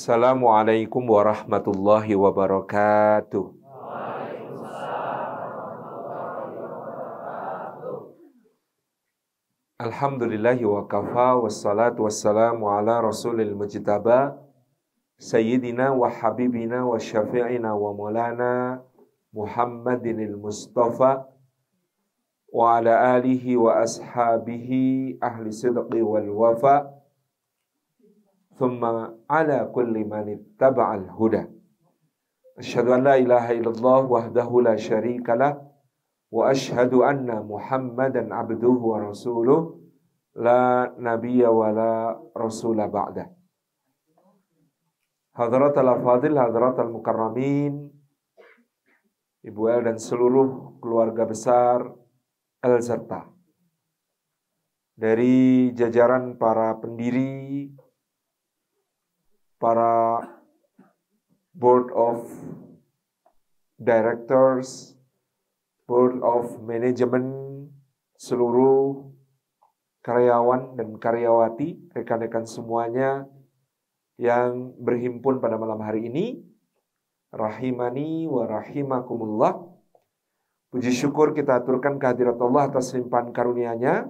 Assalamualaikum warahmatullahi wabarakatuh. Alhamdulillahi wa kafa wassalatu wassalamu ala rasulil mujtaba Sayyidina wa habibina wa syafi'ina wa maulana Muhammadinil Mustafa Wa ala alihi wa ashabihi ahli sidqi wal wafa' ثم على كل من اتبع الهدى أشهد أن لا إله إلا الله وحده لا شريك له وأشهد أن محمدا عبده ورسوله لا نبي ولا رسول بعده حضرات الأفاضل حضرات المكرمين Ibu El dan seluruh keluarga besar El serta. Dari jajaran para pendiri para board of directors, board of management, seluruh karyawan dan karyawati, rekan-rekan semuanya yang berhimpun pada malam hari ini. Rahimani wa rahimakumullah. Puji syukur kita aturkan kehadirat Allah atas limpahan karunia-Nya.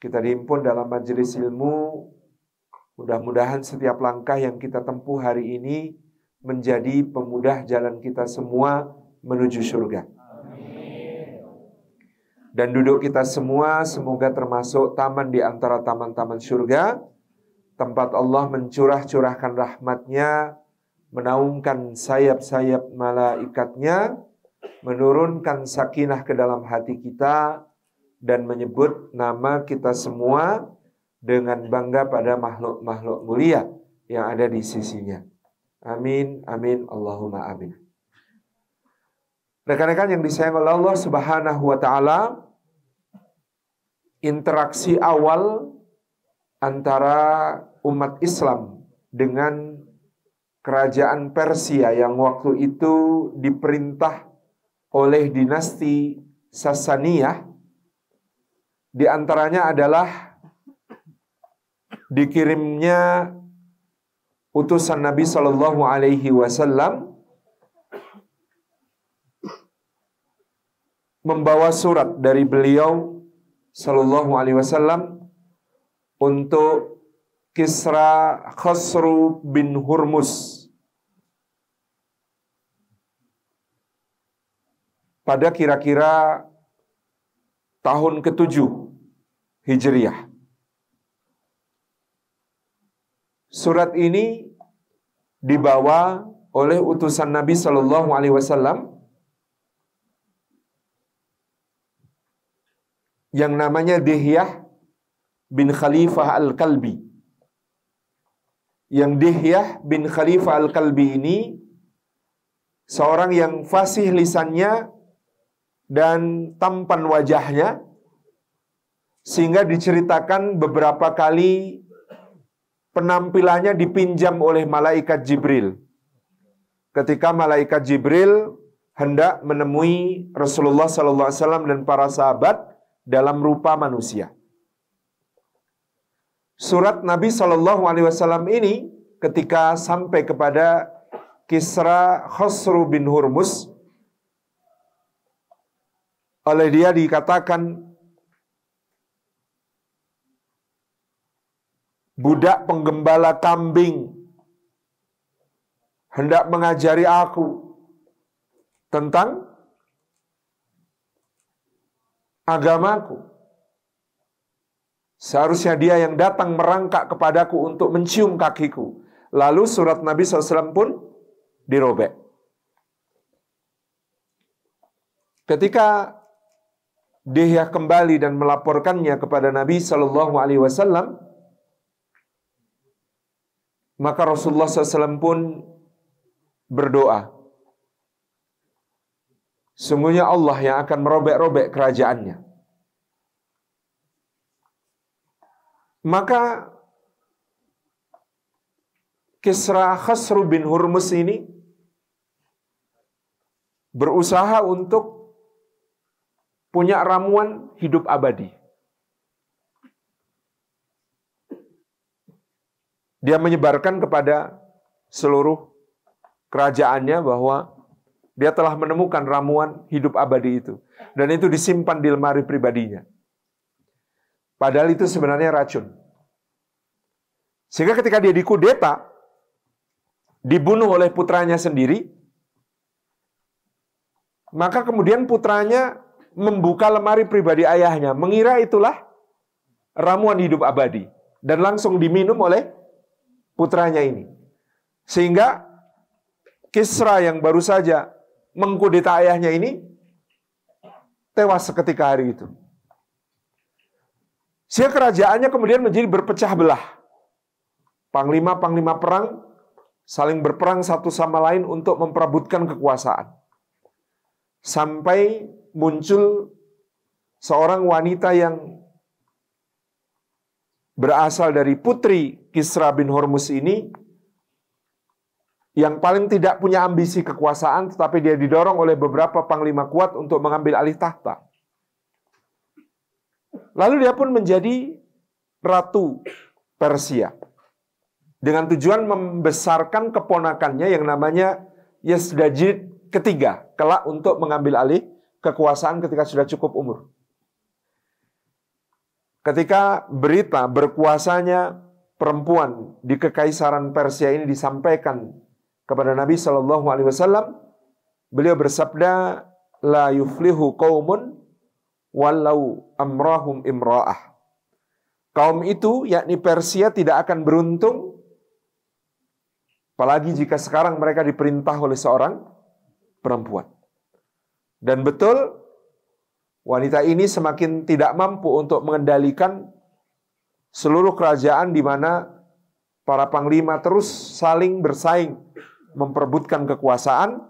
Kita dihimpun dalam majelis ilmu Mudah-mudahan setiap langkah yang kita tempuh hari ini menjadi pemudah jalan kita semua menuju surga. Dan duduk kita semua semoga termasuk taman di antara taman-taman surga, tempat Allah mencurah-curahkan rahmatnya, menaungkan sayap-sayap malaikatnya, menurunkan sakinah ke dalam hati kita, dan menyebut nama kita semua dengan bangga pada makhluk-makhluk mulia yang ada di sisinya. Amin, amin, Allahumma amin. Rekan-rekan yang disayang oleh Allah Subhanahu wa taala, interaksi awal antara umat Islam dengan kerajaan Persia yang waktu itu diperintah oleh dinasti Sasaniyah di antaranya adalah dikirimnya utusan Nabi Shallallahu Alaihi Wasallam membawa surat dari beliau Shallallahu Alaihi Wasallam untuk Kisra Khosru bin Hurmus. Pada kira-kira tahun ketujuh Hijriah. Surat ini dibawa oleh utusan Nabi Shallallahu Alaihi Wasallam yang namanya Dihyah bin Khalifah Al-Kalbi. Yang Dihyah bin Khalifah Al-Kalbi ini seorang yang fasih lisannya dan tampan wajahnya sehingga diceritakan beberapa kali penampilannya dipinjam oleh malaikat Jibril. Ketika malaikat Jibril hendak menemui Rasulullah SAW dan para sahabat dalam rupa manusia. Surat Nabi sallallahu alaihi wasallam ini ketika sampai kepada Kisra Khosru bin Hurmus oleh dia dikatakan budak penggembala kambing hendak mengajari aku tentang agamaku. Seharusnya dia yang datang merangkak kepadaku untuk mencium kakiku. Lalu surat Nabi SAW pun dirobek. Ketika Dia kembali dan melaporkannya kepada Nabi Shallallahu Alaihi Wasallam, maka Rasulullah SAW pun berdoa. Sungguhnya Allah yang akan merobek-robek kerajaannya. Maka Kisra Khasru bin Hurmus ini berusaha untuk punya ramuan hidup abadi. Dia menyebarkan kepada seluruh kerajaannya bahwa dia telah menemukan ramuan hidup abadi itu. Dan itu disimpan di lemari pribadinya. Padahal itu sebenarnya racun. Sehingga ketika dia dikudeta, dibunuh oleh putranya sendiri, maka kemudian putranya membuka lemari pribadi ayahnya, mengira itulah ramuan hidup abadi. Dan langsung diminum oleh putranya ini. Sehingga Kisra yang baru saja mengkudeta ayahnya ini tewas seketika hari itu. Sehingga kerajaannya kemudian menjadi berpecah belah. Panglima-panglima perang saling berperang satu sama lain untuk memperebutkan kekuasaan. Sampai muncul seorang wanita yang berasal dari putri Kisra bin Hormuz ini yang paling tidak punya ambisi kekuasaan tetapi dia didorong oleh beberapa panglima kuat untuk mengambil alih tahta. Lalu dia pun menjadi ratu Persia dengan tujuan membesarkan keponakannya yang namanya Yesdajid ketiga kelak untuk mengambil alih kekuasaan ketika sudah cukup umur. Ketika berita berkuasanya perempuan di kekaisaran Persia ini disampaikan kepada Nabi Shallallahu Alaihi Wasallam, beliau bersabda, la yuflihu kaumun walau amrahum imra'ah. Kaum itu, yakni Persia, tidak akan beruntung, apalagi jika sekarang mereka diperintah oleh seorang perempuan. Dan betul, wanita ini semakin tidak mampu untuk mengendalikan seluruh kerajaan di mana para panglima terus saling bersaing memperebutkan kekuasaan.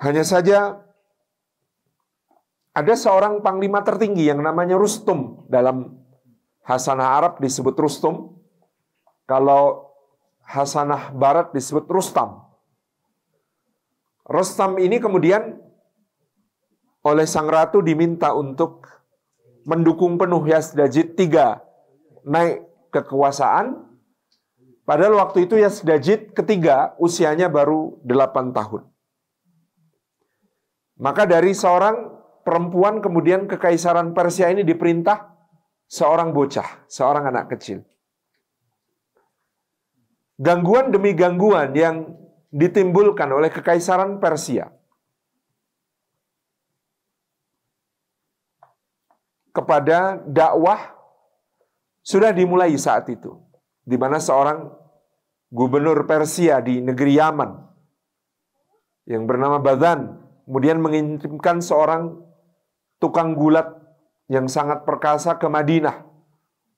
Hanya saja ada seorang panglima tertinggi yang namanya Rustum dalam Hasanah Arab disebut Rustum. Kalau Hasanah Barat disebut Rustam. Rustam ini kemudian oleh sang ratu diminta untuk mendukung penuh Yazdajid tiga naik kekuasaan. Padahal waktu itu Yazdajid ketiga usianya baru delapan tahun. Maka dari seorang perempuan kemudian kekaisaran Persia ini diperintah seorang bocah, seorang anak kecil. Gangguan demi gangguan yang ditimbulkan oleh kekaisaran Persia kepada dakwah sudah dimulai saat itu. Di mana seorang gubernur Persia di negeri Yaman yang bernama Badan kemudian mengintimkan seorang tukang gulat yang sangat perkasa ke Madinah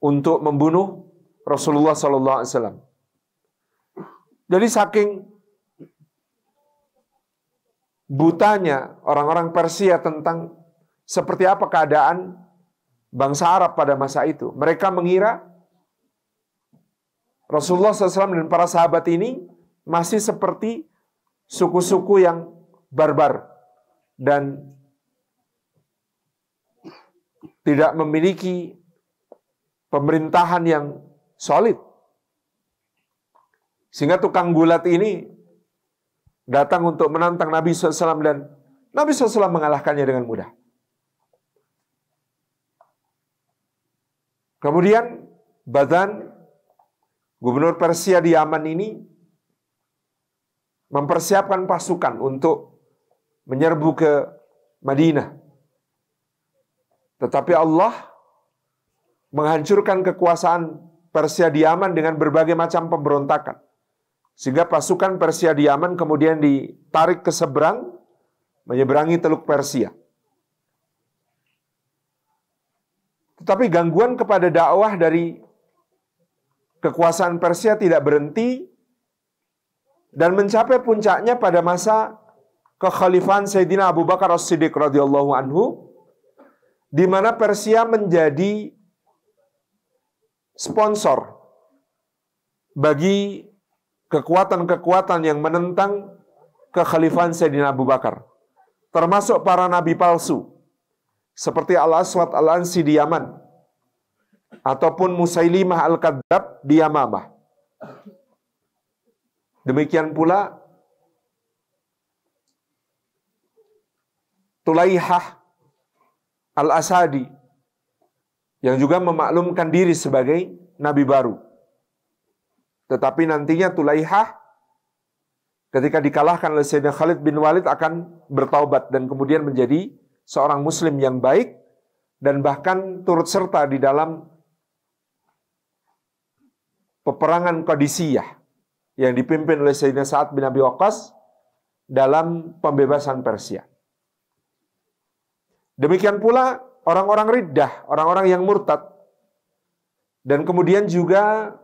untuk membunuh Rasulullah Sallallahu Alaihi Wasallam. Jadi saking butanya orang-orang Persia tentang seperti apa keadaan bangsa Arab pada masa itu. Mereka mengira Rasulullah SAW dan para sahabat ini masih seperti suku-suku yang barbar dan tidak memiliki pemerintahan yang solid. Sehingga tukang gulat ini datang untuk menantang Nabi SAW dan Nabi SAW mengalahkannya dengan mudah. Kemudian Badan gubernur Persia di Yaman ini mempersiapkan pasukan untuk menyerbu ke Madinah. Tetapi Allah menghancurkan kekuasaan Persia di Yaman dengan berbagai macam pemberontakan. Sehingga pasukan Persia di Yaman kemudian ditarik ke seberang, menyeberangi Teluk Persia. Tapi gangguan kepada dakwah dari kekuasaan Persia tidak berhenti dan mencapai puncaknya pada masa kekhalifahan Sayyidina Abu Bakar As-Siddiq radhiyallahu anhu di mana Persia menjadi sponsor bagi kekuatan-kekuatan yang menentang kekhalifahan Sayyidina Abu Bakar termasuk para nabi palsu seperti Al-Aswad Al-Ansi di Yaman ataupun Musailimah Al-Kadzab di Yamamah. Demikian pula Tulaihah Al-Asadi yang juga memaklumkan diri sebagai nabi baru. Tetapi nantinya Tulaihah ketika dikalahkan oleh Sayyidina Khalid bin Walid akan bertaubat dan kemudian menjadi seorang muslim yang baik dan bahkan turut serta di dalam peperangan Qadisiyah yang dipimpin oleh Sayyidina Sa'ad bin Abi Waqqas dalam pembebasan Persia. Demikian pula orang-orang riddah, orang-orang yang murtad. Dan kemudian juga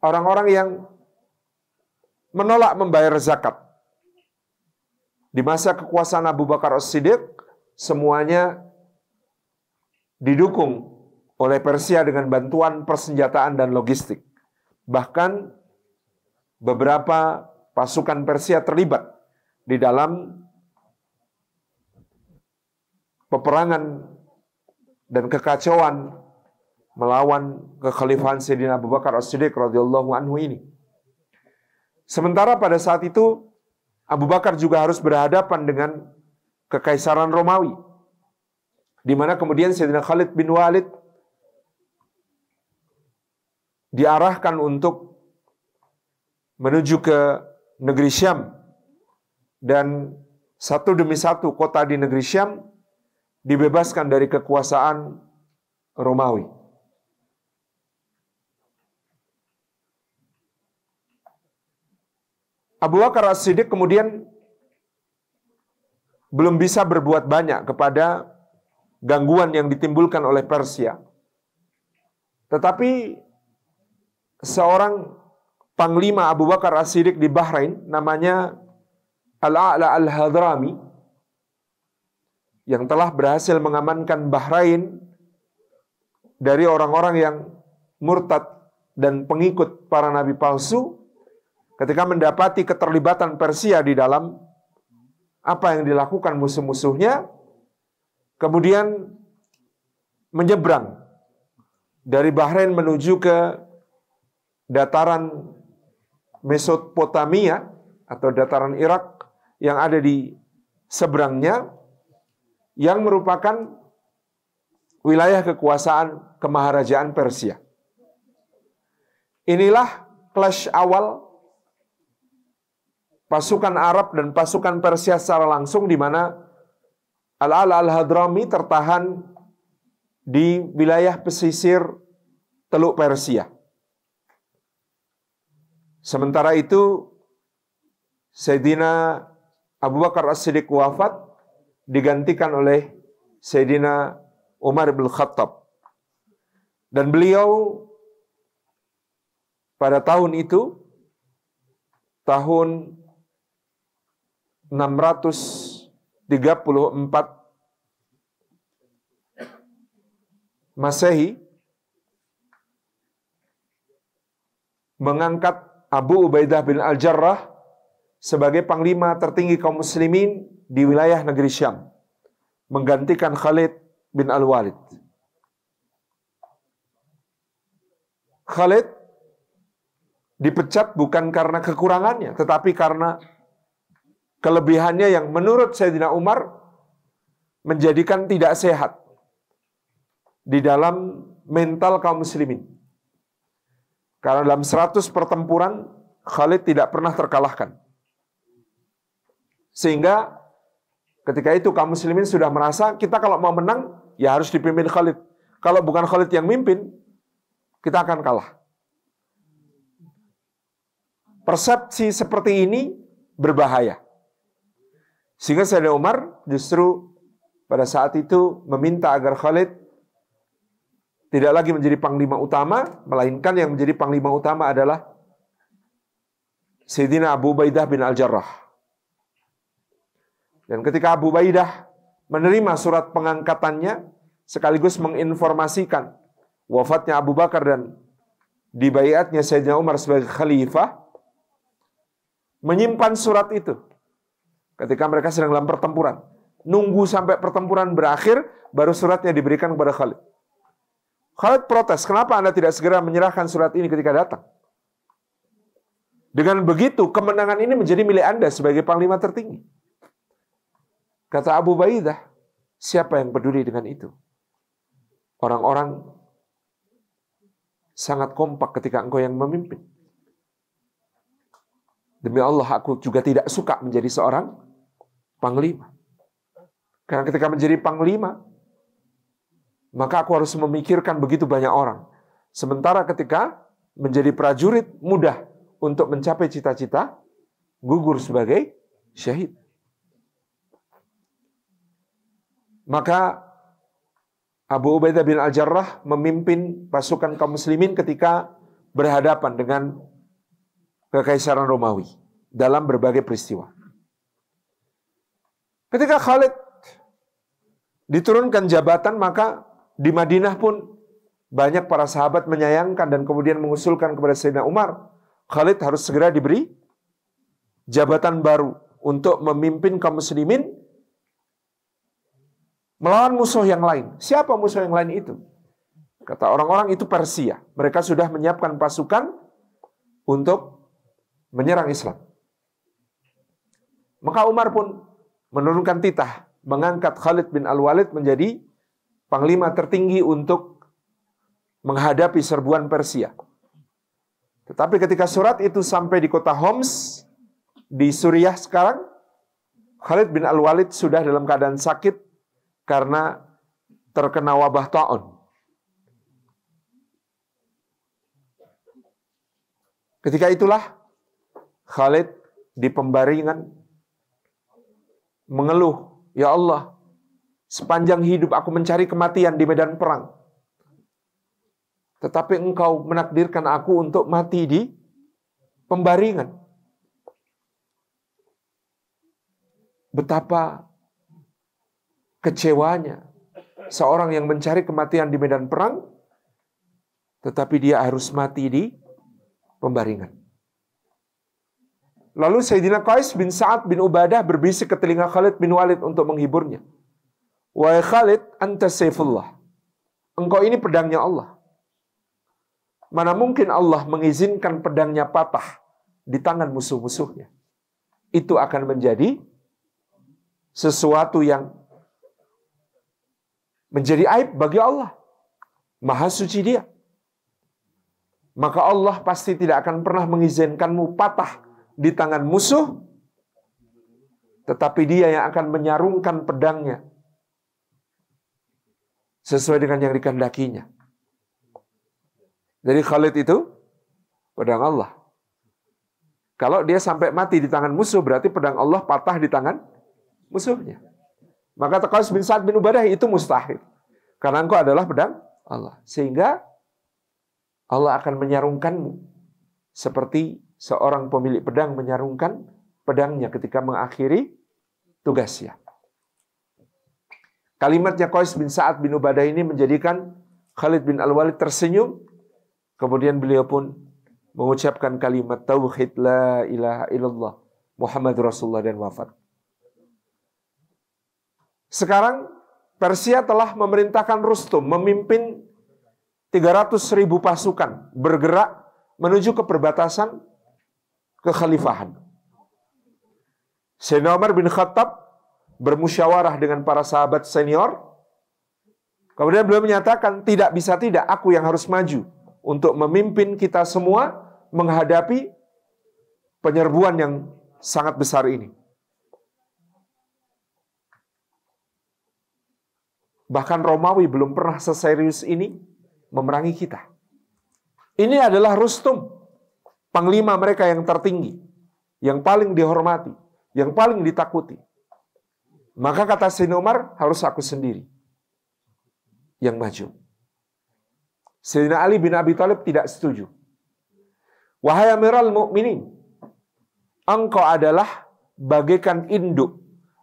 orang-orang yang menolak membayar zakat. Di masa kekuasaan Abu Bakar As-Siddiq, semuanya didukung oleh Persia dengan bantuan persenjataan dan logistik. Bahkan beberapa pasukan Persia terlibat di dalam peperangan dan kekacauan melawan kekhalifahan Sayyidina Abu Bakar As-Siddiq radhiyallahu anhu ini. Sementara pada saat itu Abu Bakar juga harus berhadapan dengan kekaisaran Romawi. Di mana kemudian Sayyidina Khalid bin Walid diarahkan untuk menuju ke negeri Syam dan satu demi satu kota di negeri Syam dibebaskan dari kekuasaan Romawi. Abu Bakar As-Siddiq kemudian belum bisa berbuat banyak kepada gangguan yang ditimbulkan oleh Persia. Tetapi seorang panglima Abu Bakar As-Siddiq di Bahrain namanya Al-A'la Al-Hadrami yang telah berhasil mengamankan Bahrain dari orang-orang yang murtad dan pengikut para nabi palsu ketika mendapati keterlibatan Persia di dalam apa yang dilakukan musuh-musuhnya, kemudian menyeberang dari Bahrain menuju ke dataran Mesopotamia atau dataran Irak yang ada di seberangnya yang merupakan wilayah kekuasaan kemaharajaan Persia. Inilah clash awal pasukan Arab dan pasukan Persia secara langsung di mana Al-Ala Al-Hadrami tertahan di wilayah pesisir Teluk Persia. Sementara itu Sayyidina Abu Bakar As-Siddiq wafat digantikan oleh Sayyidina Umar bin Khattab. Dan beliau pada tahun itu tahun 634 Masehi mengangkat Abu Ubaidah bin Al-Jarrah sebagai panglima tertinggi kaum muslimin di wilayah negeri Syam menggantikan Khalid bin Al-Walid. Khalid dipecat bukan karena kekurangannya tetapi karena Kelebihannya yang menurut Sayyidina Umar menjadikan tidak sehat di dalam mental kaum muslimin. Karena dalam 100 pertempuran Khalid tidak pernah terkalahkan. Sehingga ketika itu kaum muslimin sudah merasa kita kalau mau menang ya harus dipimpin Khalid. Kalau bukan Khalid yang mimpin, kita akan kalah. Persepsi seperti ini berbahaya. Sehingga Sayyidina Umar justru pada saat itu meminta agar Khalid tidak lagi menjadi panglima utama, melainkan yang menjadi panglima utama adalah Sayyidina Abu Baidah bin Al-Jarrah. Dan ketika Abu Baidah menerima surat pengangkatannya, sekaligus menginformasikan wafatnya Abu Bakar dan dibayatnya Sayyidina Umar sebagai khalifah, menyimpan surat itu Ketika mereka sedang dalam pertempuran. Nunggu sampai pertempuran berakhir, baru suratnya diberikan kepada Khalid. Khalid protes, kenapa Anda tidak segera menyerahkan surat ini ketika datang? Dengan begitu, kemenangan ini menjadi milik Anda sebagai panglima tertinggi. Kata Abu Baidah, siapa yang peduli dengan itu? Orang-orang sangat kompak ketika engkau yang memimpin. Demi Allah, aku juga tidak suka menjadi seorang panglima. Karena ketika menjadi panglima, maka aku harus memikirkan begitu banyak orang. Sementara ketika menjadi prajurit mudah untuk mencapai cita-cita, gugur sebagai syahid. Maka Abu Ubaidah bin Al-Jarrah memimpin pasukan kaum muslimin ketika berhadapan dengan kekaisaran Romawi dalam berbagai peristiwa. Ketika Khalid diturunkan jabatan maka di Madinah pun banyak para sahabat menyayangkan dan kemudian mengusulkan kepada Sayyidina Umar, Khalid harus segera diberi jabatan baru untuk memimpin kaum muslimin melawan musuh yang lain. Siapa musuh yang lain itu? Kata orang-orang itu Persia. Mereka sudah menyiapkan pasukan untuk menyerang Islam. Maka Umar pun menurunkan titah, mengangkat Khalid bin Al-Walid menjadi panglima tertinggi untuk menghadapi serbuan Persia. Tetapi ketika surat itu sampai di kota Homs di Suriah sekarang, Khalid bin Al-Walid sudah dalam keadaan sakit karena terkena wabah ta'un. Ketika itulah Khalid di pembaringan mengeluh, "Ya Allah, sepanjang hidup aku mencari kematian di medan perang. Tetapi engkau menakdirkan aku untuk mati di pembaringan." Betapa kecewanya seorang yang mencari kematian di medan perang, tetapi dia harus mati di pembaringan. Lalu Sayyidina Qais bin Sa'ad bin Ubadah berbisik ke telinga Khalid bin Walid untuk menghiburnya. Wahai Khalid, anta saifullah. Engkau ini pedangnya Allah. Mana mungkin Allah mengizinkan pedangnya patah di tangan musuh-musuhnya. Itu akan menjadi sesuatu yang menjadi aib bagi Allah. Maha suci dia. Maka Allah pasti tidak akan pernah mengizinkanmu patah di tangan musuh, tetapi dia yang akan menyarungkan pedangnya sesuai dengan yang dikendakinya. Jadi Khalid itu pedang Allah. Kalau dia sampai mati di tangan musuh, berarti pedang Allah patah di tangan musuhnya. Maka Taqas bin Sa'ad bin Ubadah itu mustahil. Karena engkau adalah pedang Allah. Sehingga Allah akan menyarungkanmu seperti seorang pemilik pedang menyarungkan pedangnya ketika mengakhiri tugasnya. Kalimatnya Qais bin Sa'ad bin Ubadah ini menjadikan Khalid bin Al-Walid tersenyum. Kemudian beliau pun mengucapkan kalimat tauhid la ilaha illallah Muhammad Rasulullah dan wafat. Sekarang Persia telah memerintahkan Rustum memimpin 300 ribu pasukan bergerak menuju ke perbatasan kekhalifahan. Sayyidina Umar bin Khattab bermusyawarah dengan para sahabat senior. Kemudian beliau menyatakan, tidak bisa tidak, aku yang harus maju untuk memimpin kita semua menghadapi penyerbuan yang sangat besar ini. Bahkan Romawi belum pernah seserius ini memerangi kita. Ini adalah rustum panglima mereka yang tertinggi, yang paling dihormati, yang paling ditakuti. Maka kata Sinomar, harus aku sendiri yang maju. Sayyidina Ali bin Abi Thalib tidak setuju. Wahai Amiral Mukminin, engkau adalah bagaikan induk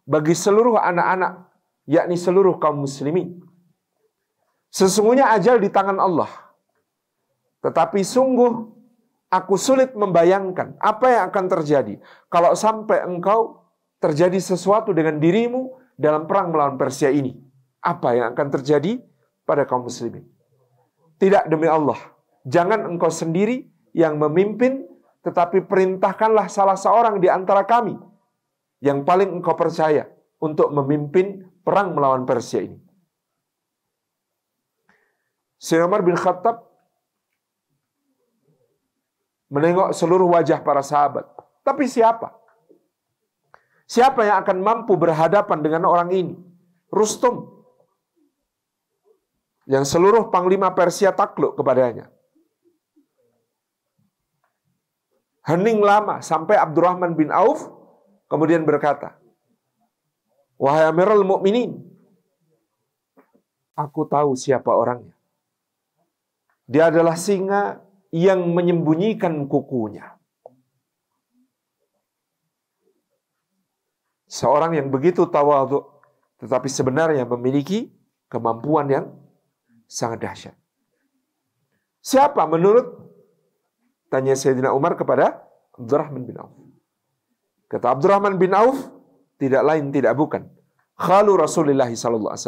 bagi seluruh anak-anak, yakni seluruh kaum muslimin. Sesungguhnya ajal di tangan Allah. Tetapi sungguh Aku sulit membayangkan apa yang akan terjadi kalau sampai engkau terjadi sesuatu dengan dirimu dalam perang melawan Persia ini. Apa yang akan terjadi pada kaum muslimin? Tidak demi Allah, jangan engkau sendiri yang memimpin, tetapi perintahkanlah salah seorang di antara kami yang paling engkau percaya untuk memimpin perang melawan Persia ini. Sayyidina bin Khattab menengok seluruh wajah para sahabat. Tapi siapa? Siapa yang akan mampu berhadapan dengan orang ini? Rustum. Yang seluruh panglima Persia takluk kepadanya. Hening lama sampai Abdurrahman bin Auf kemudian berkata, Wahai Amirul Mukminin, aku tahu siapa orangnya. Dia adalah singa yang menyembunyikan kukunya. Seorang yang begitu tawaduk, tetapi sebenarnya memiliki kemampuan yang sangat dahsyat. Siapa menurut tanya Sayyidina Umar kepada Abdurrahman bin Auf. Kata Abdurrahman bin Auf, tidak lain tidak bukan khalu Rasulullah sallallahu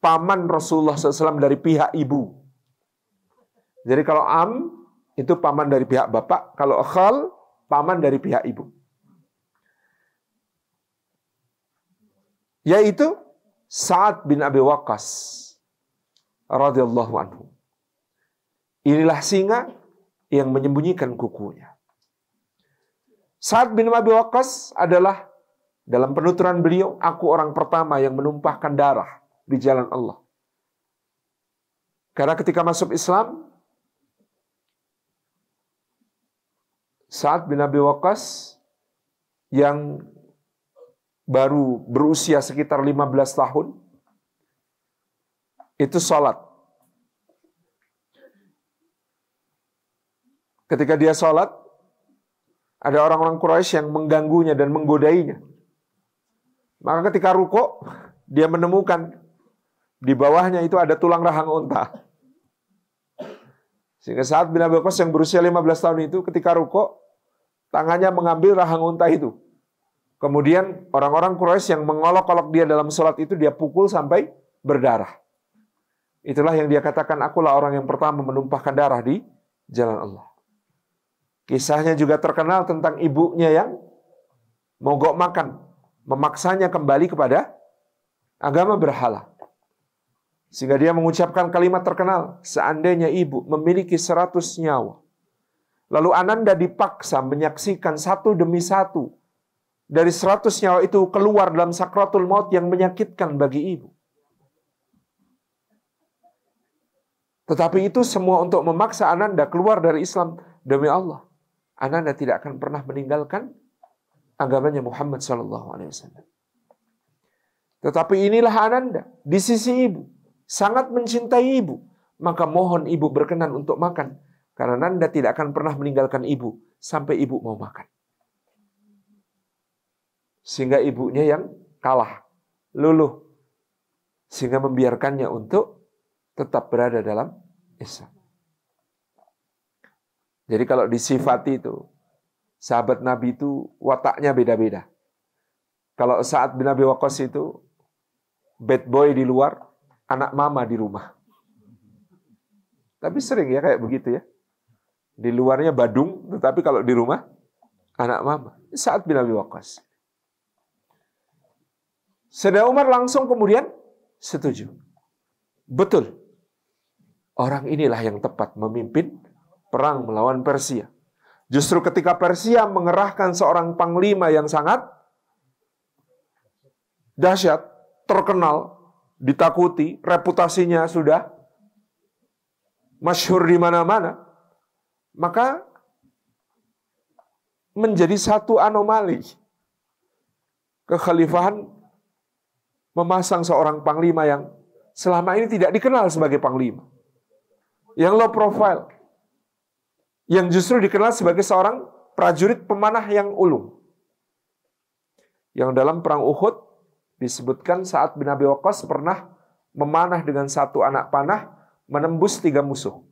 Paman Rasulullah SAW dari pihak ibu. Jadi kalau am itu paman dari pihak bapak, kalau khal paman dari pihak ibu. Yaitu Sa'ad bin Abi Waqqas radhiyallahu anhu. Inilah singa yang menyembunyikan kukunya. Sa'ad bin Abi Waqqas adalah dalam penuturan beliau, aku orang pertama yang menumpahkan darah di jalan Allah. Karena ketika masuk Islam, Saat bin Abi Waqas yang baru berusia sekitar 15 tahun itu sholat. Ketika dia sholat, ada orang-orang Quraisy yang mengganggunya dan menggodainya. Maka ketika ruko, dia menemukan di bawahnya itu ada tulang rahang unta. Sehingga saat bin Abi Waqqas yang berusia 15 tahun itu ketika ruko, tangannya mengambil rahang unta itu. Kemudian orang-orang Quraisy yang mengolok-olok dia dalam sholat itu dia pukul sampai berdarah. Itulah yang dia katakan, akulah orang yang pertama menumpahkan darah di jalan Allah. Kisahnya juga terkenal tentang ibunya yang mogok makan, memaksanya kembali kepada agama berhala. Sehingga dia mengucapkan kalimat terkenal, seandainya ibu memiliki seratus nyawa, lalu Ananda dipaksa menyaksikan satu demi satu dari seratus nyawa itu keluar dalam sakratul maut yang menyakitkan bagi ibu. Tetapi itu semua untuk memaksa Ananda keluar dari Islam demi Allah. Ananda tidak akan pernah meninggalkan agamanya Muhammad SAW. Tetapi inilah Ananda di sisi ibu sangat mencintai ibu, maka mohon ibu berkenan untuk makan. Karena Nanda tidak akan pernah meninggalkan ibu sampai ibu mau makan. Sehingga ibunya yang kalah, luluh. Sehingga membiarkannya untuk tetap berada dalam Islam. Jadi kalau disifati itu, sahabat Nabi itu wataknya beda-beda. Kalau saat nabi wakos itu bad boy di luar, anak mama di rumah. Tapi sering ya kayak begitu ya. Di luarnya Badung, tetapi kalau di rumah anak mama. Saat bin Abi Waqqas. Sedang Umar langsung kemudian setuju. Betul. Orang inilah yang tepat memimpin perang melawan Persia. Justru ketika Persia mengerahkan seorang panglima yang sangat dahsyat, terkenal, ditakuti, reputasinya sudah masyhur di mana-mana, maka menjadi satu anomali. Kekhalifahan memasang seorang panglima yang selama ini tidak dikenal sebagai panglima. Yang low profile. Yang justru dikenal sebagai seorang prajurit pemanah yang ulung. Yang dalam perang Uhud Disebutkan saat bin Abi Waqqas pernah memanah dengan satu anak panah menembus tiga musuh.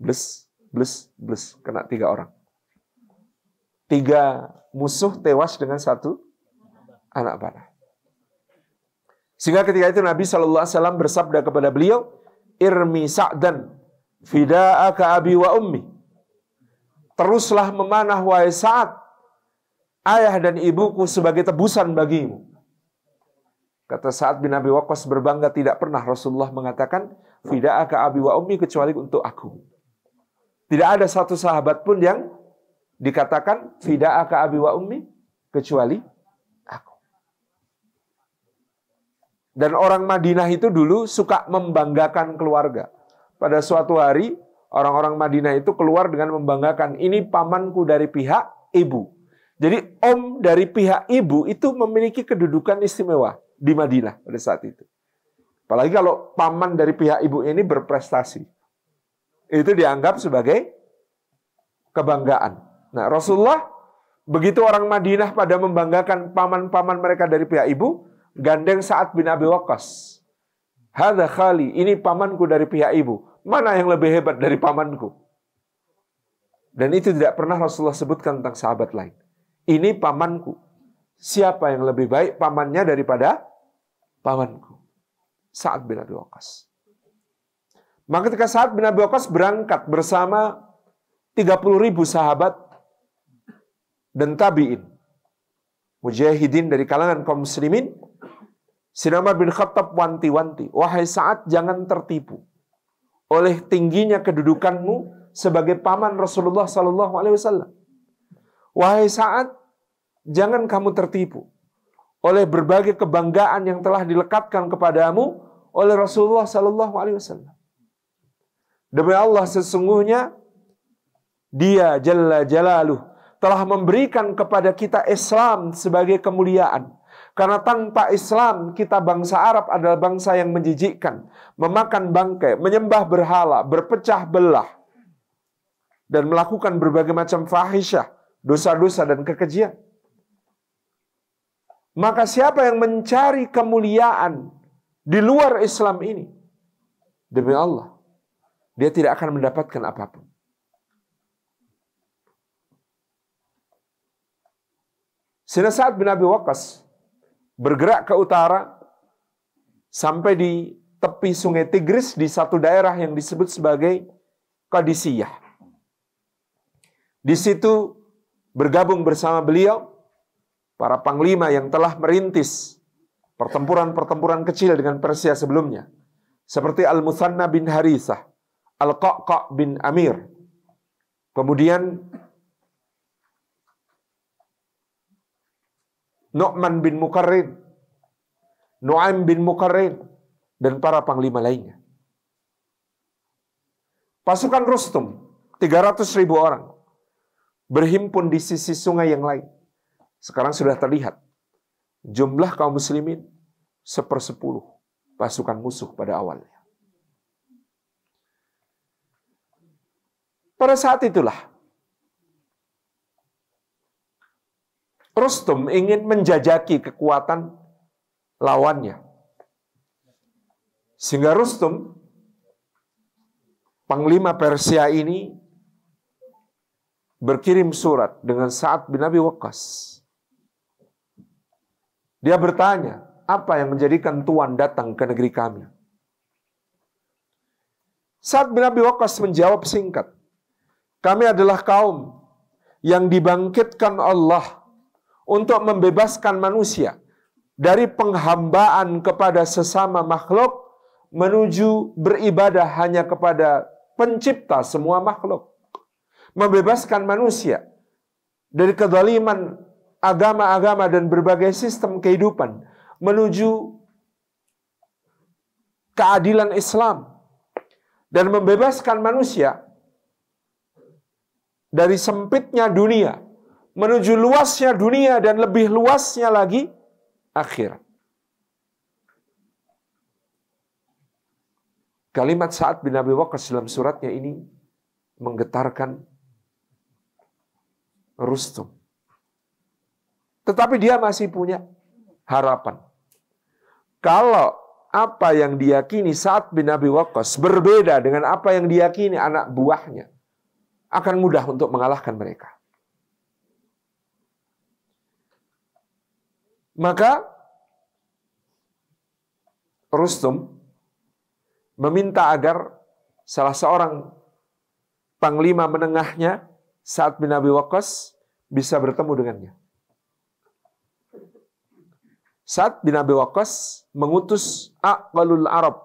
Bles, bles, bles, kena tiga orang. Tiga musuh tewas dengan satu anak panah. Sehingga ketika itu Nabi Shallallahu Alaihi Wasallam bersabda kepada beliau, Irmi Sa'dan, fida'aka abi wa ummi. Teruslah memanah wahai Sa'ad, ayah dan ibuku sebagai tebusan bagimu. Kata Sa'ad bin Abi Waqqas berbangga tidak pernah Rasulullah mengatakan fida'aka abi wa ummi kecuali untuk aku. Tidak ada satu sahabat pun yang dikatakan fida'aka abi wa ummi kecuali aku. Dan orang Madinah itu dulu suka membanggakan keluarga. Pada suatu hari orang-orang Madinah itu keluar dengan membanggakan ini pamanku dari pihak ibu. Jadi om dari pihak ibu itu memiliki kedudukan istimewa di Madinah pada saat itu. Apalagi kalau paman dari pihak ibu ini berprestasi. Itu dianggap sebagai kebanggaan. Nah, Rasulullah begitu orang Madinah pada membanggakan paman-paman mereka dari pihak ibu, gandeng saat bin Abi Waqqas. Hadha khali, ini pamanku dari pihak ibu. Mana yang lebih hebat dari pamanku? Dan itu tidak pernah Rasulullah sebutkan tentang sahabat lain. Ini pamanku. Siapa yang lebih baik pamannya daripada pamanku, saat bin Abi Waqas. Maka ketika saat bin Abi Waqas berangkat bersama 30 ribu sahabat dan tabi'in, mujahidin dari kalangan kaum muslimin, Sinamar bin Khattab wanti-wanti, wahai saat jangan tertipu oleh tingginya kedudukanmu sebagai paman Rasulullah Sallallahu Alaihi Wasallam. Wahai saat jangan kamu tertipu oleh berbagai kebanggaan yang telah dilekatkan kepadamu oleh Rasulullah Sallallahu Alaihi Wasallam. Demi Allah sesungguhnya Dia Jalla Jalaluh telah memberikan kepada kita Islam sebagai kemuliaan. Karena tanpa Islam kita bangsa Arab adalah bangsa yang menjijikkan, memakan bangkai, menyembah berhala, berpecah belah, dan melakukan berbagai macam fahisyah, dosa-dosa dan kekejian. Maka siapa yang mencari kemuliaan di luar Islam ini, demi Allah, dia tidak akan mendapatkan apapun. Sina saat bin Abi Waqas bergerak ke utara sampai di tepi sungai Tigris di satu daerah yang disebut sebagai Qadisiyah. Di situ bergabung bersama beliau para panglima yang telah merintis pertempuran-pertempuran kecil dengan Persia sebelumnya. Seperti Al-Musanna bin Harisah, Al-Qaqa bin Amir. Kemudian Nu'man bin Mukarrin, Nu'aim bin Mukarrin, dan para panglima lainnya. Pasukan Rustum, 300 ribu orang, berhimpun di sisi sungai yang lain sekarang sudah terlihat jumlah kaum muslimin sepersepuluh pasukan musuh pada awalnya. Pada saat itulah Rustum ingin menjajaki kekuatan lawannya. Sehingga Rustum, panglima Persia ini, berkirim surat dengan saat bin Abi Waqqas dia bertanya, apa yang menjadikan Tuhan datang ke negeri kami? Saat bin Abi Waqas menjawab singkat, kami adalah kaum yang dibangkitkan Allah untuk membebaskan manusia dari penghambaan kepada sesama makhluk menuju beribadah hanya kepada pencipta semua makhluk. Membebaskan manusia dari kedaliman agama-agama dan berbagai sistem kehidupan menuju keadilan Islam dan membebaskan manusia dari sempitnya dunia menuju luasnya dunia dan lebih luasnya lagi akhir Kalimat saat bin Abi Waqqas dalam suratnya ini menggetarkan Rustum. Tetapi dia masih punya harapan. Kalau apa yang diyakini saat bin Abi Waqqas berbeda dengan apa yang diyakini anak buahnya, akan mudah untuk mengalahkan mereka. Maka Rustum meminta agar salah seorang panglima menengahnya saat bin Abi Waqqas bisa bertemu dengannya. Saat bin Abi Waqqas mengutus Aqalul Arab,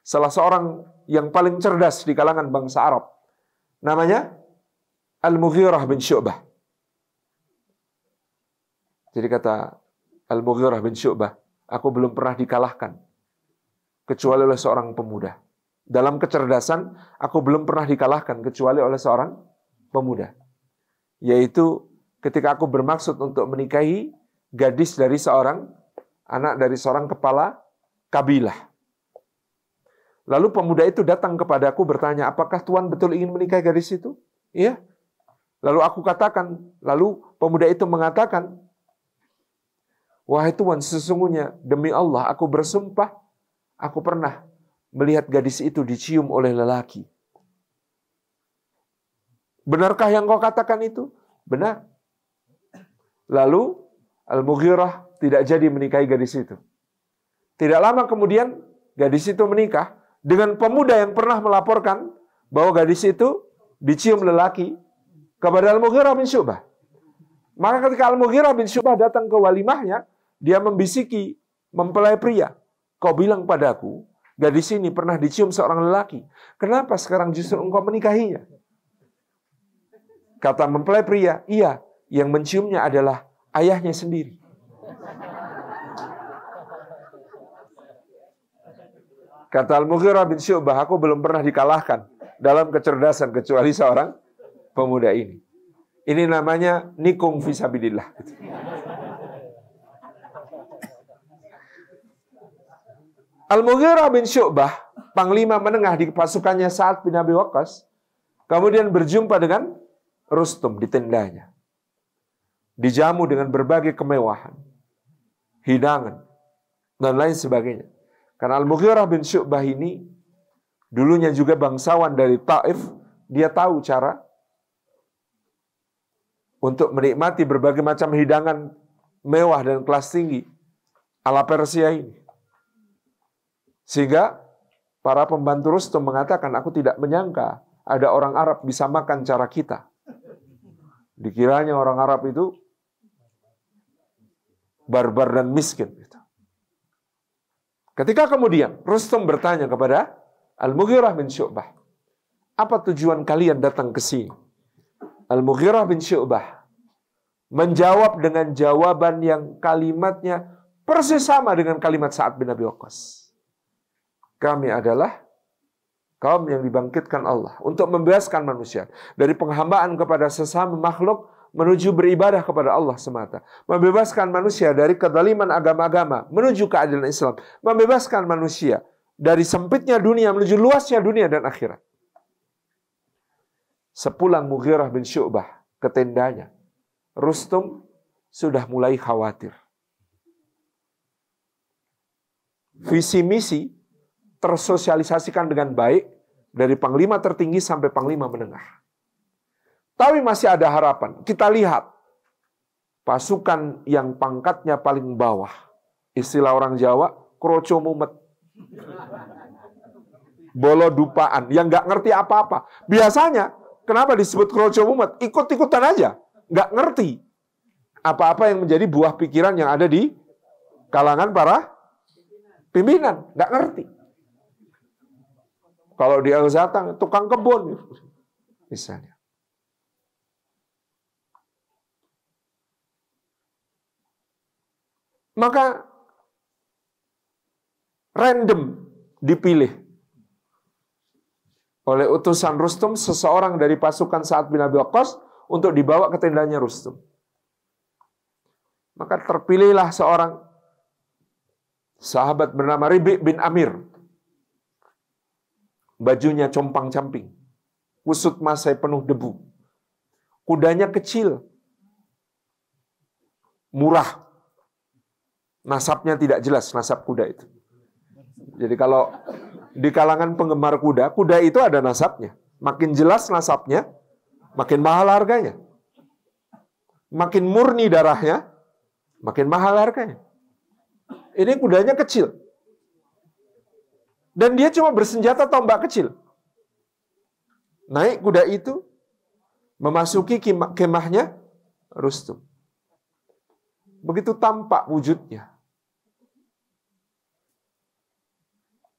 salah seorang yang paling cerdas di kalangan bangsa Arab. Namanya Al-Mughirah bin Syu'bah. Jadi kata Al-Mughirah bin Syu'bah, aku belum pernah dikalahkan kecuali oleh seorang pemuda. Dalam kecerdasan, aku belum pernah dikalahkan kecuali oleh seorang pemuda. Yaitu ketika aku bermaksud untuk menikahi gadis dari seorang anak dari seorang kepala kabilah. Lalu pemuda itu datang kepadaku bertanya, apakah Tuhan betul ingin menikahi gadis itu? Iya. Lalu aku katakan, lalu pemuda itu mengatakan, Wahai Tuhan, sesungguhnya demi Allah aku bersumpah, aku pernah melihat gadis itu dicium oleh lelaki. Benarkah yang kau katakan itu? Benar. Lalu Al-Mughirah tidak jadi menikahi gadis itu. Tidak lama kemudian gadis itu menikah dengan pemuda yang pernah melaporkan bahwa gadis itu dicium lelaki kepada Al-Mughirah bin Syubah. Maka ketika Al-Mughirah bin Syubah datang ke walimahnya, dia membisiki, mempelai pria. Kau bilang padaku, gadis ini pernah dicium seorang lelaki. Kenapa sekarang justru engkau menikahinya? Kata mempelai pria, iya, yang menciumnya adalah ayahnya sendiri. Kata Al-Mughirah bin Syu'bah, aku belum pernah dikalahkan dalam kecerdasan kecuali seorang pemuda ini. Ini namanya nikung visabilillah. Al-Mughirah bin Syu'bah, panglima menengah di pasukannya saat bin Abi Waqas, kemudian berjumpa dengan Rustum di tendanya dijamu dengan berbagai kemewahan, hidangan, dan lain sebagainya. Karena Al-Mughirah bin Syu'bah ini dulunya juga bangsawan dari Taif, dia tahu cara untuk menikmati berbagai macam hidangan mewah dan kelas tinggi ala Persia ini. Sehingga para pembantu Rustum mengatakan, aku tidak menyangka ada orang Arab bisa makan cara kita. Dikiranya orang Arab itu barbar dan miskin. Gitu. Ketika kemudian Rustum bertanya kepada Al-Mughirah bin Syu'bah, apa tujuan kalian datang ke sini? Al-Mughirah bin Syu'bah menjawab dengan jawaban yang kalimatnya persis sama dengan kalimat saat bin Abi Waqqas. Kami adalah kaum yang dibangkitkan Allah untuk membebaskan manusia dari penghambaan kepada sesama makhluk menuju beribadah kepada Allah semata. Membebaskan manusia dari kedaliman agama-agama menuju keadilan Islam. Membebaskan manusia dari sempitnya dunia menuju luasnya dunia dan akhirat. Sepulang Mughirah bin Syu'bah ke tendanya, Rustum sudah mulai khawatir. Visi misi tersosialisasikan dengan baik dari panglima tertinggi sampai panglima menengah. Tapi masih ada harapan. Kita lihat pasukan yang pangkatnya paling bawah. Istilah orang Jawa, kroco mumet. Bolo dupaan, yang nggak ngerti apa-apa. Biasanya, kenapa disebut kroco mumet? Ikut-ikutan aja, nggak ngerti. Apa-apa yang menjadi buah pikiran yang ada di kalangan para pimpinan, nggak ngerti. Kalau di al Zatang, tukang kebun. Misalnya. Maka random dipilih oleh utusan Rustum seseorang dari pasukan saat bin Abi Waqqas untuk dibawa ke tendanya Rustum. Maka terpilihlah seorang sahabat bernama Ribi bin Amir. Bajunya compang-camping. Usut masai penuh debu. Kudanya kecil. Murah nasabnya tidak jelas nasab kuda itu. Jadi kalau di kalangan penggemar kuda, kuda itu ada nasabnya. Makin jelas nasabnya, makin mahal harganya. Makin murni darahnya, makin mahal harganya. Ini kudanya kecil. Dan dia cuma bersenjata tombak kecil. Naik kuda itu, memasuki kemahnya Rustum. Begitu tampak wujudnya,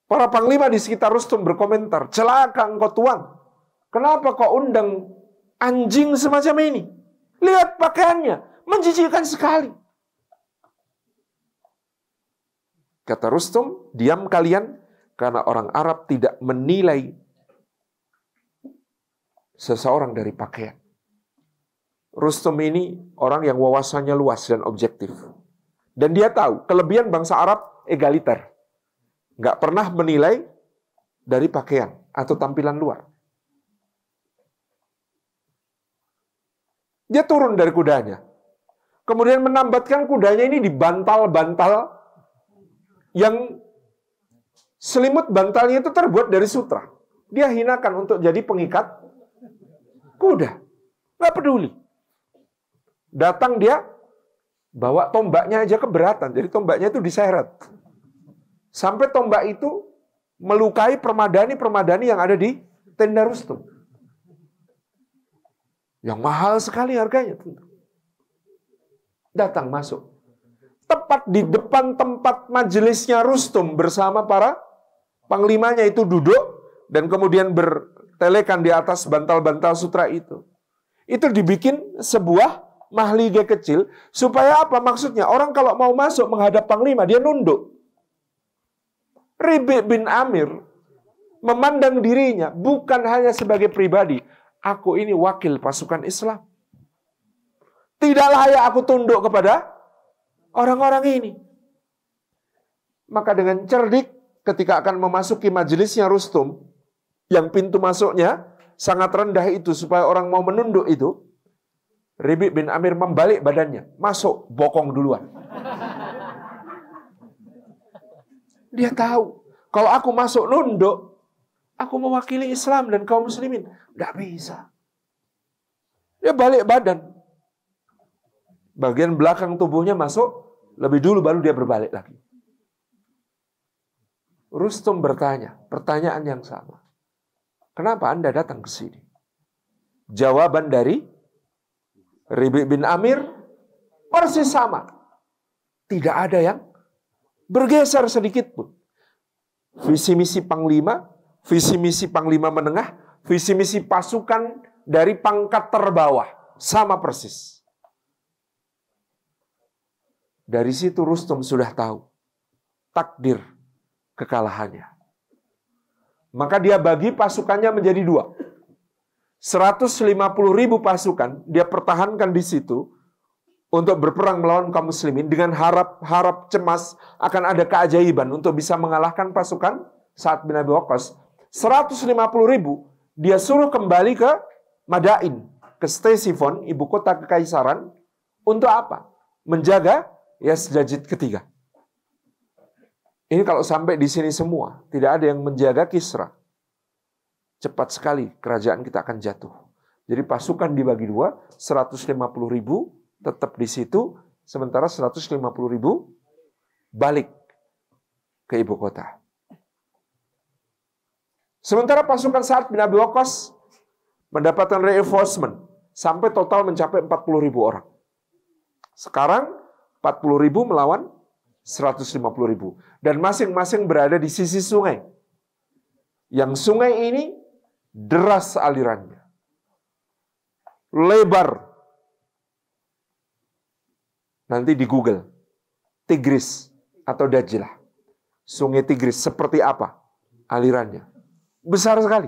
Para panglima di sekitar Rustum berkomentar, celaka engkau tuan. Kenapa kau undang anjing semacam ini? Lihat pakaiannya, menjijikan sekali. Kata Rustum, diam kalian, karena orang Arab tidak menilai seseorang dari pakaian. Rustum ini orang yang wawasannya luas dan objektif. Dan dia tahu kelebihan bangsa Arab egaliter nggak pernah menilai dari pakaian atau tampilan luar. Dia turun dari kudanya. Kemudian menambatkan kudanya ini di bantal-bantal yang selimut bantalnya itu terbuat dari sutra. Dia hinakan untuk jadi pengikat kuda. Gak peduli. Datang dia bawa tombaknya aja keberatan. Jadi tombaknya itu diseret. Sampai tombak itu melukai permadani-permadani yang ada di tenda Rustum. Yang mahal sekali harganya. Datang masuk. Tepat di depan tempat majelisnya Rustum bersama para panglimanya itu duduk dan kemudian bertelekan di atas bantal-bantal sutra itu. Itu dibikin sebuah mahligai kecil supaya apa maksudnya? Orang kalau mau masuk menghadap panglima dia nunduk. Ribi bin Amir memandang dirinya bukan hanya sebagai pribadi. Aku ini wakil pasukan Islam. Tidak layak aku tunduk kepada orang-orang ini. Maka dengan cerdik ketika akan memasuki majelisnya Rustum, yang pintu masuknya sangat rendah itu supaya orang mau menunduk itu, Ribi bin Amir membalik badannya, masuk bokong duluan. Dia tahu, kalau aku masuk nunduk, aku mewakili Islam dan kaum muslimin. Tidak bisa. Dia balik badan. Bagian belakang tubuhnya masuk, lebih dulu baru dia berbalik lagi. Rustum bertanya, pertanyaan yang sama. Kenapa Anda datang ke sini? Jawaban dari Ribi bin Amir persis sama. Tidak ada yang bergeser sedikit pun. Visi misi panglima, visi misi panglima menengah, visi misi pasukan dari pangkat terbawah sama persis. Dari situ Rustum sudah tahu takdir kekalahannya. Maka dia bagi pasukannya menjadi dua. 150 ribu pasukan dia pertahankan di situ untuk berperang melawan kaum muslimin dengan harap-harap cemas akan ada keajaiban untuk bisa mengalahkan pasukan saat bin Abi Waqqas. 150 ribu dia suruh kembali ke Madain, ke Stesifon, ibu kota kekaisaran. Untuk apa? Menjaga ya sejajit ketiga. Ini kalau sampai di sini semua, tidak ada yang menjaga Kisra. Cepat sekali kerajaan kita akan jatuh. Jadi pasukan dibagi dua, 150 ribu tetap di situ, sementara 150 ribu balik ke ibu kota. Sementara pasukan saat bin Abi Waqqas mendapatkan reinforcement sampai total mencapai 40 ribu orang. Sekarang 40 ribu melawan 150 ribu. Dan masing-masing berada di sisi sungai. Yang sungai ini deras alirannya. Lebar Nanti di Google. Tigris atau Dajilah. Sungai Tigris seperti apa alirannya? Besar sekali.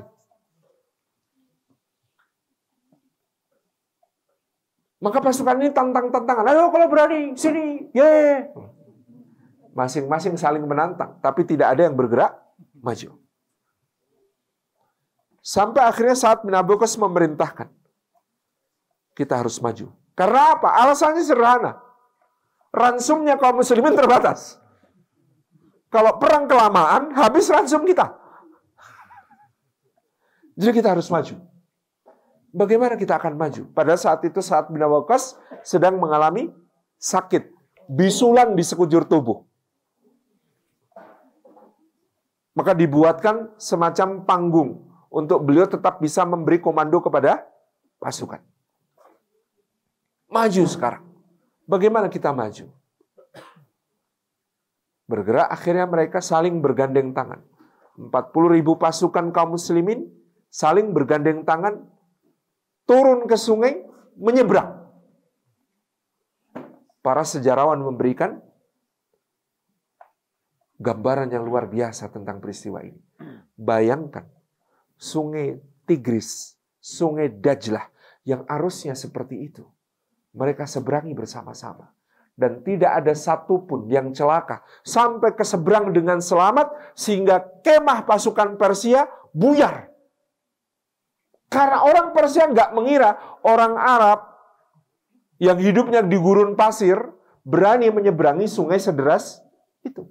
Maka pasukan ini tantang-tantangan. Ayo kalau berani, sini, ye. Masing-masing saling menantang, tapi tidak ada yang bergerak maju. Sampai akhirnya saat Minabokos memerintahkan, kita harus maju. Karena apa? Alasannya sederhana ransumnya kaum muslimin terbatas. Kalau perang kelamaan, habis ransum kita. Jadi kita harus maju. Bagaimana kita akan maju? Pada saat itu saat bin Waqqas sedang mengalami sakit, bisulan di sekujur tubuh. Maka dibuatkan semacam panggung untuk beliau tetap bisa memberi komando kepada pasukan. Maju sekarang. Bagaimana kita maju? Bergerak akhirnya mereka saling bergandeng tangan. 40 ribu pasukan kaum muslimin saling bergandeng tangan turun ke sungai menyeberang. Para sejarawan memberikan gambaran yang luar biasa tentang peristiwa ini. Bayangkan sungai Tigris, sungai Dajlah yang arusnya seperti itu mereka seberangi bersama-sama. Dan tidak ada satupun yang celaka. Sampai keseberang dengan selamat sehingga kemah pasukan Persia buyar. Karena orang Persia nggak mengira orang Arab yang hidupnya di gurun pasir berani menyeberangi sungai sederas itu.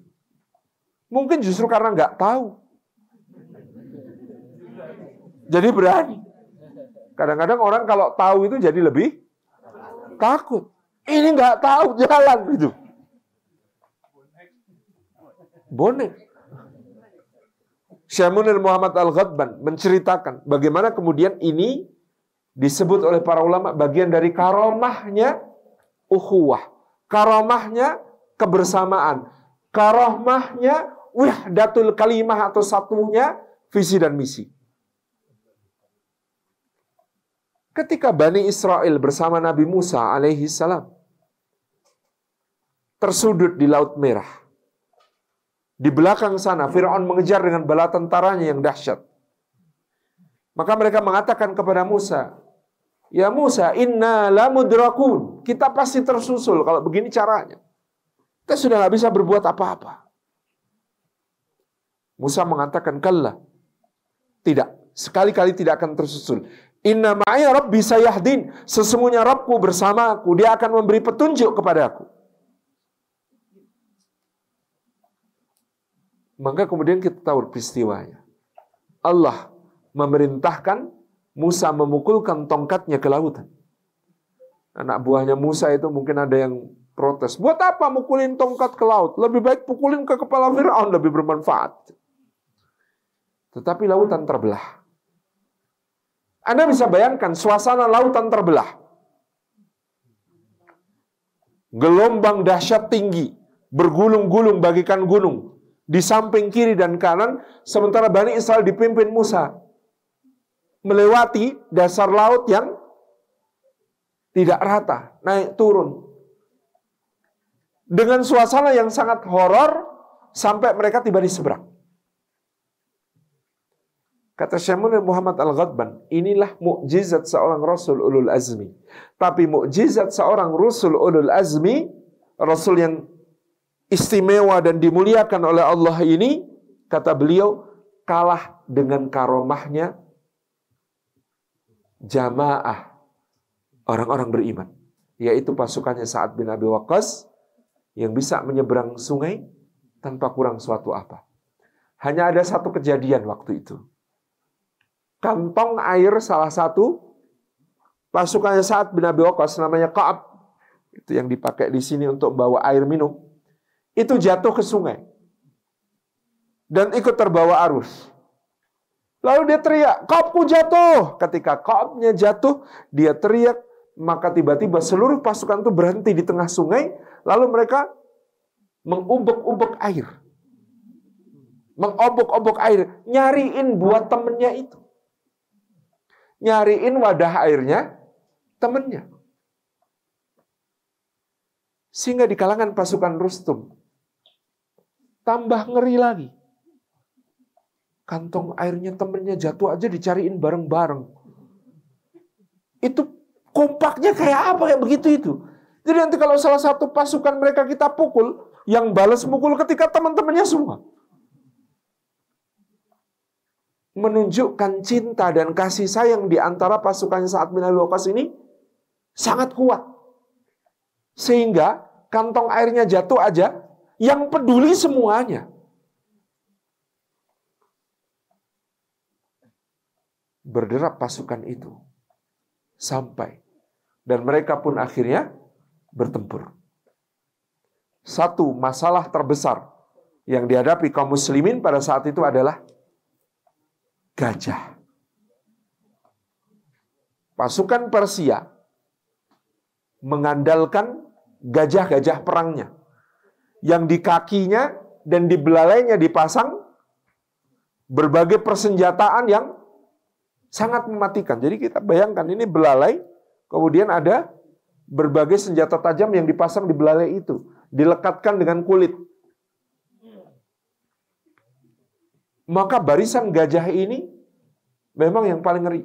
Mungkin justru karena nggak tahu. Jadi berani. Kadang-kadang orang kalau tahu itu jadi lebih takut. Ini nggak tahu jalan gitu. Bonek. Syekh Munir Muhammad Al-Ghadban menceritakan bagaimana kemudian ini disebut oleh para ulama bagian dari karomahnya uhuwah. Karomahnya kebersamaan. Karomahnya wihdatul kalimah atau satunya visi dan misi. ketika Bani Israel bersama Nabi Musa alaihi salam tersudut di Laut Merah. Di belakang sana Firaun mengejar dengan bala tentaranya yang dahsyat. Maka mereka mengatakan kepada Musa, "Ya Musa, inna lamudrakun. Kita pasti tersusul kalau begini caranya. Kita sudah nggak bisa berbuat apa-apa." Musa mengatakan, "Kalla. Tidak, sekali-kali tidak akan tersusul. Inna ma'ya rabbi sayahdin. Sesungguhnya Rabbku bersama aku. Dia akan memberi petunjuk kepada aku. Maka kemudian kita tahu peristiwanya. Allah memerintahkan Musa memukulkan tongkatnya ke lautan. Anak buahnya Musa itu mungkin ada yang protes. Buat apa mukulin tongkat ke laut? Lebih baik pukulin ke kepala Fir'aun, lebih bermanfaat. Tetapi lautan terbelah. Anda bisa bayangkan suasana lautan terbelah. Gelombang dahsyat tinggi, bergulung-gulung bagikan gunung. Di samping kiri dan kanan, sementara Bani Israel dipimpin Musa. Melewati dasar laut yang tidak rata, naik turun. Dengan suasana yang sangat horor, sampai mereka tiba di seberang. Kata Syamul Muhammad Al-Ghadban, inilah mukjizat seorang Rasul Ulul Azmi. Tapi mukjizat seorang Rasul Ulul Azmi, Rasul yang istimewa dan dimuliakan oleh Allah ini, kata beliau, kalah dengan karomahnya jamaah orang-orang beriman. Yaitu pasukannya saat bin Abi Waqqas yang bisa menyeberang sungai tanpa kurang suatu apa. Hanya ada satu kejadian waktu itu kantong air salah satu pasukannya saat bin Abi Waqas namanya Kaab itu yang dipakai di sini untuk bawa air minum itu jatuh ke sungai dan ikut terbawa arus. Lalu dia teriak, "Kaabku jatuh!" Ketika kaabnya jatuh, dia teriak, maka tiba-tiba seluruh pasukan itu berhenti di tengah sungai, lalu mereka mengubek-ubek air. Mengobok-obok air, nyariin buat temennya itu nyariin wadah airnya temennya. Sehingga di kalangan pasukan Rustum, tambah ngeri lagi. Kantong airnya temennya jatuh aja dicariin bareng-bareng. Itu kompaknya kayak apa kayak begitu itu. Jadi nanti kalau salah satu pasukan mereka kita pukul, yang balas mukul ketika teman-temannya semua menunjukkan cinta dan kasih sayang di antara pasukannya saat bin Abi ini sangat kuat. Sehingga kantong airnya jatuh aja, yang peduli semuanya. Berderap pasukan itu sampai dan mereka pun akhirnya bertempur. Satu masalah terbesar yang dihadapi kaum muslimin pada saat itu adalah gajah. Pasukan Persia mengandalkan gajah-gajah perangnya. Yang di kakinya dan di belalainya dipasang berbagai persenjataan yang sangat mematikan. Jadi kita bayangkan ini belalai, kemudian ada berbagai senjata tajam yang dipasang di belalai itu. Dilekatkan dengan kulit. Maka barisan gajah ini memang yang paling ngeri.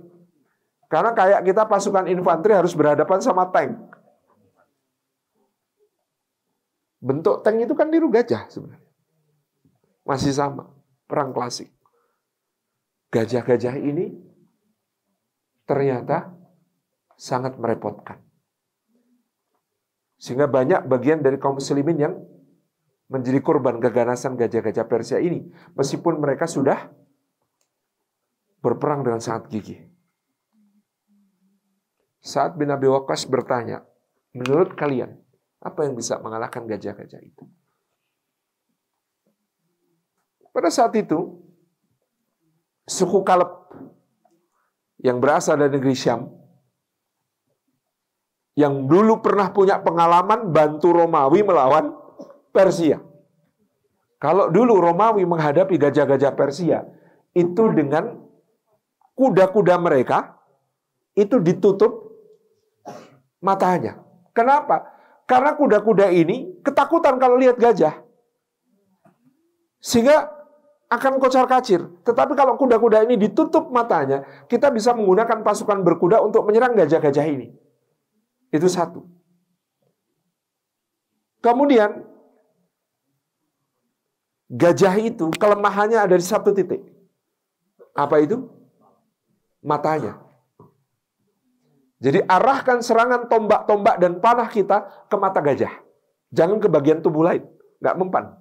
Karena kayak kita pasukan infanteri harus berhadapan sama tank. Bentuk tank itu kan niru gajah sebenarnya. Masih sama, perang klasik. Gajah-gajah ini ternyata sangat merepotkan. Sehingga banyak bagian dari kaum muslimin yang menjadi korban keganasan gajah-gajah Persia ini, meskipun mereka sudah berperang dengan sangat gigih. Saat bin Abi Waqas bertanya, menurut kalian, apa yang bisa mengalahkan gajah-gajah itu? Pada saat itu, suku Kaleb yang berasal dari negeri Syam, yang dulu pernah punya pengalaman bantu Romawi melawan Persia. Kalau dulu Romawi menghadapi gajah-gajah Persia, itu dengan kuda-kuda mereka itu ditutup matanya. Kenapa? Karena kuda-kuda ini ketakutan kalau lihat gajah. Sehingga akan kocar kacir. Tetapi kalau kuda-kuda ini ditutup matanya, kita bisa menggunakan pasukan berkuda untuk menyerang gajah-gajah ini. Itu satu. Kemudian Gajah itu kelemahannya ada di satu titik. Apa itu? Matanya. Jadi arahkan serangan tombak-tombak dan panah kita ke mata gajah. Jangan ke bagian tubuh lain. Gak mempan.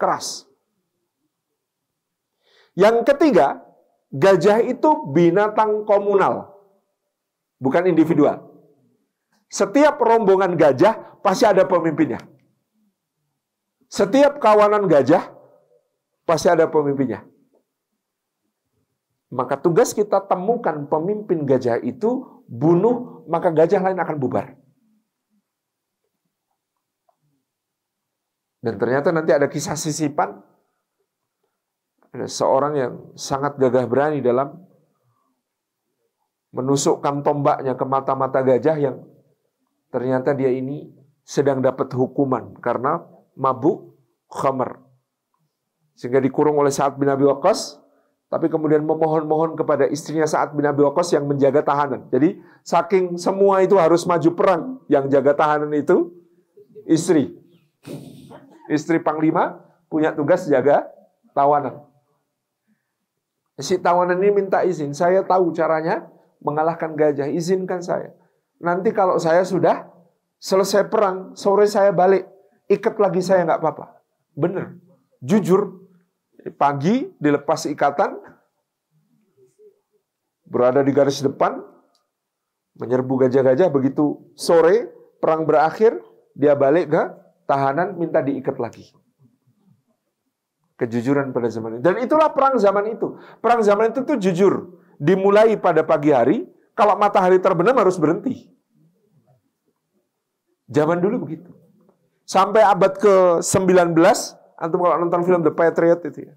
Keras. Yang ketiga, gajah itu binatang komunal. Bukan individual. Setiap rombongan gajah pasti ada pemimpinnya. Setiap kawanan gajah pasti ada pemimpinnya. Maka tugas kita temukan pemimpin gajah itu, bunuh, maka gajah lain akan bubar. Dan ternyata nanti ada kisah sisipan. Ada seorang yang sangat gagah berani dalam menusukkan tombaknya ke mata-mata gajah yang ternyata dia ini sedang dapat hukuman karena mabuk khamar. Sehingga dikurung oleh saat bin Abi Waqqas, tapi kemudian memohon-mohon kepada istrinya saat bin Abi Waqqas yang menjaga tahanan. Jadi saking semua itu harus maju perang, yang jaga tahanan itu istri. Istri panglima punya tugas jaga tawanan. Si tawanan ini minta izin, saya tahu caranya mengalahkan gajah, izinkan saya. Nanti kalau saya sudah selesai perang, sore saya balik ikat lagi saya nggak apa-apa. Bener. Jujur, pagi dilepas ikatan, berada di garis depan, menyerbu gajah-gajah, begitu sore perang berakhir, dia balik ke tahanan minta diikat lagi. Kejujuran pada zaman itu. Dan itulah perang zaman itu. Perang zaman itu tuh jujur. Dimulai pada pagi hari, kalau matahari terbenam harus berhenti. Zaman dulu begitu. Sampai abad ke-19, antum kalau nonton film The Patriot itu ya.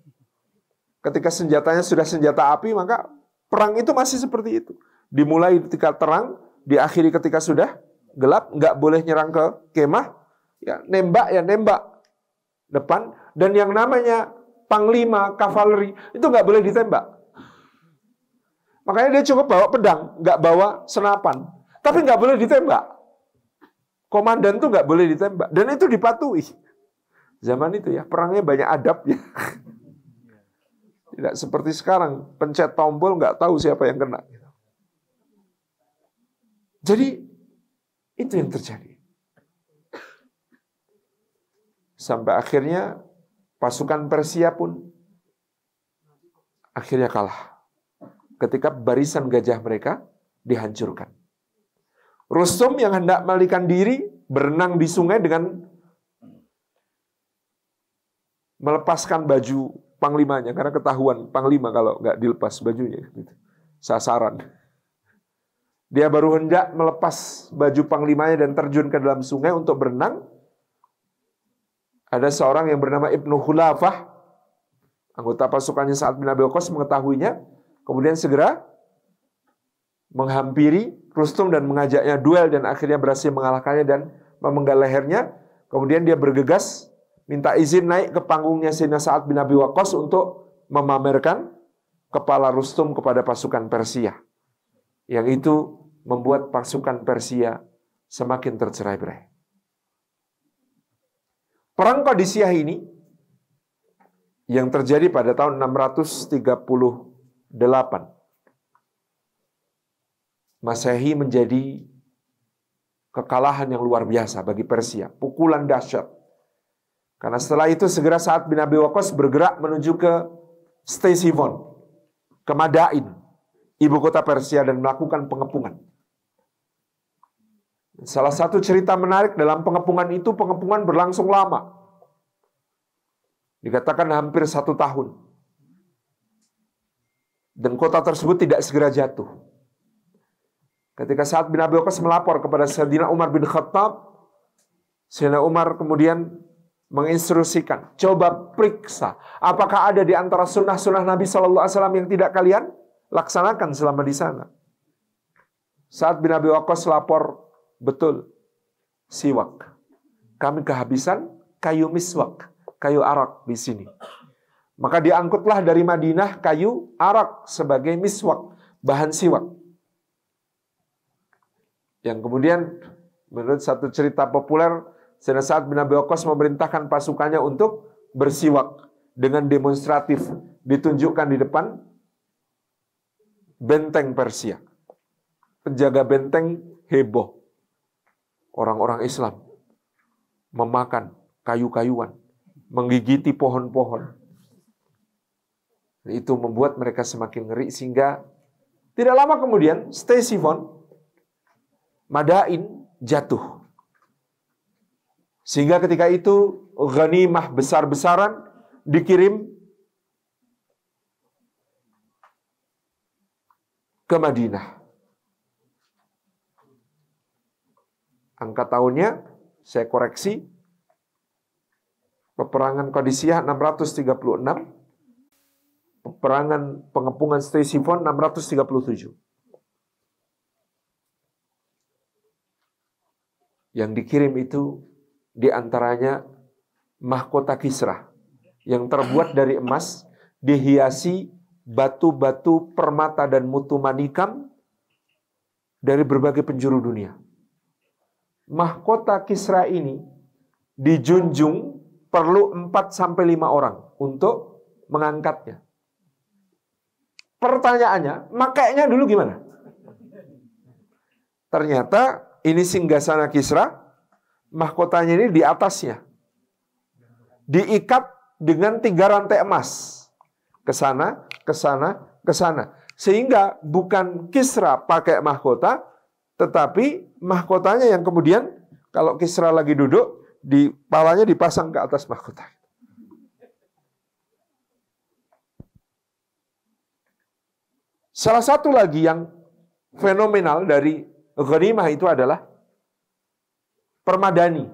Ketika senjatanya sudah senjata api, maka perang itu masih seperti itu. Dimulai ketika terang, diakhiri ketika sudah gelap, nggak boleh nyerang ke kemah, ya nembak ya nembak depan dan yang namanya panglima kavaleri itu nggak boleh ditembak. Makanya dia cukup bawa pedang, nggak bawa senapan. Tapi nggak boleh ditembak. Komandan tuh nggak boleh ditembak dan itu dipatuhi. Zaman itu ya perangnya banyak adab ya Tidak seperti sekarang pencet tombol nggak tahu siapa yang kena. Jadi itu yang terjadi. Sampai akhirnya pasukan Persia pun akhirnya kalah. Ketika barisan gajah mereka dihancurkan. Rustum yang hendak melarikan diri berenang di sungai dengan melepaskan baju panglimanya karena ketahuan panglima kalau nggak dilepas bajunya gitu. sasaran. Dia baru hendak melepas baju panglimanya dan terjun ke dalam sungai untuk berenang. Ada seorang yang bernama Ibnu Hulafah anggota pasukannya saat bin Abi Waqqas mengetahuinya, kemudian segera menghampiri Rustum dan mengajaknya duel dan akhirnya berhasil mengalahkannya dan memenggal lehernya. Kemudian dia bergegas minta izin naik ke panggungnya Sayyidina saat bin Abi Waqqas untuk memamerkan kepala Rustum kepada pasukan Persia. Yang itu membuat pasukan Persia semakin tercerai-berai. Perang Qadisiyah ini yang terjadi pada tahun 638 Masehi menjadi kekalahan yang luar biasa bagi Persia, pukulan dahsyat. Karena setelah itu segera saat bin Abi Waqqas bergerak menuju ke Stesivon, ke Madain, ibu kota Persia dan melakukan pengepungan. Salah satu cerita menarik dalam pengepungan itu, pengepungan berlangsung lama. Dikatakan hampir satu tahun. Dan kota tersebut tidak segera jatuh Ketika saat bin Abi Waqqas melapor kepada Sayyidina Umar bin Khattab, Sayyidina Umar kemudian menginstruksikan, coba periksa apakah ada di antara sunnah-sunnah Nabi Shallallahu Alaihi Wasallam yang tidak kalian laksanakan selama di sana. Saat bin Abi Waqqas lapor, betul, siwak. Kami kehabisan kayu miswak, kayu arak di sini. Maka diangkutlah dari Madinah kayu arak sebagai miswak, bahan siwak. Yang kemudian menurut satu cerita populer, pada saat Waqqas memerintahkan pasukannya untuk bersiwak dengan demonstratif ditunjukkan di depan benteng Persia. Penjaga benteng heboh. Orang-orang Islam memakan kayu-kayuan, menggigiti pohon-pohon. Itu membuat mereka semakin ngeri sehingga tidak lama kemudian Stacy Madain jatuh. Sehingga ketika itu ghanimah besar-besaran dikirim ke Madinah. Angka tahunnya saya koreksi peperangan Qadisiyah 636 peperangan pengepungan Stasifon 637 Yang dikirim itu diantaranya mahkota Kisra yang terbuat dari emas, dihiasi batu-batu permata dan mutu manikam dari berbagai penjuru dunia. Mahkota Kisra ini dijunjung perlu 4 sampai 5 orang untuk mengangkatnya. Pertanyaannya, makainya dulu gimana? Ternyata ini singgasana Kisra, mahkotanya ini di atasnya. Diikat dengan tiga rantai emas. Ke sana, ke sana, ke sana. Sehingga bukan Kisra pakai mahkota, tetapi mahkotanya yang kemudian kalau Kisra lagi duduk, di palanya dipasang ke atas mahkota. Salah satu lagi yang fenomenal dari Ghanimah itu adalah permadani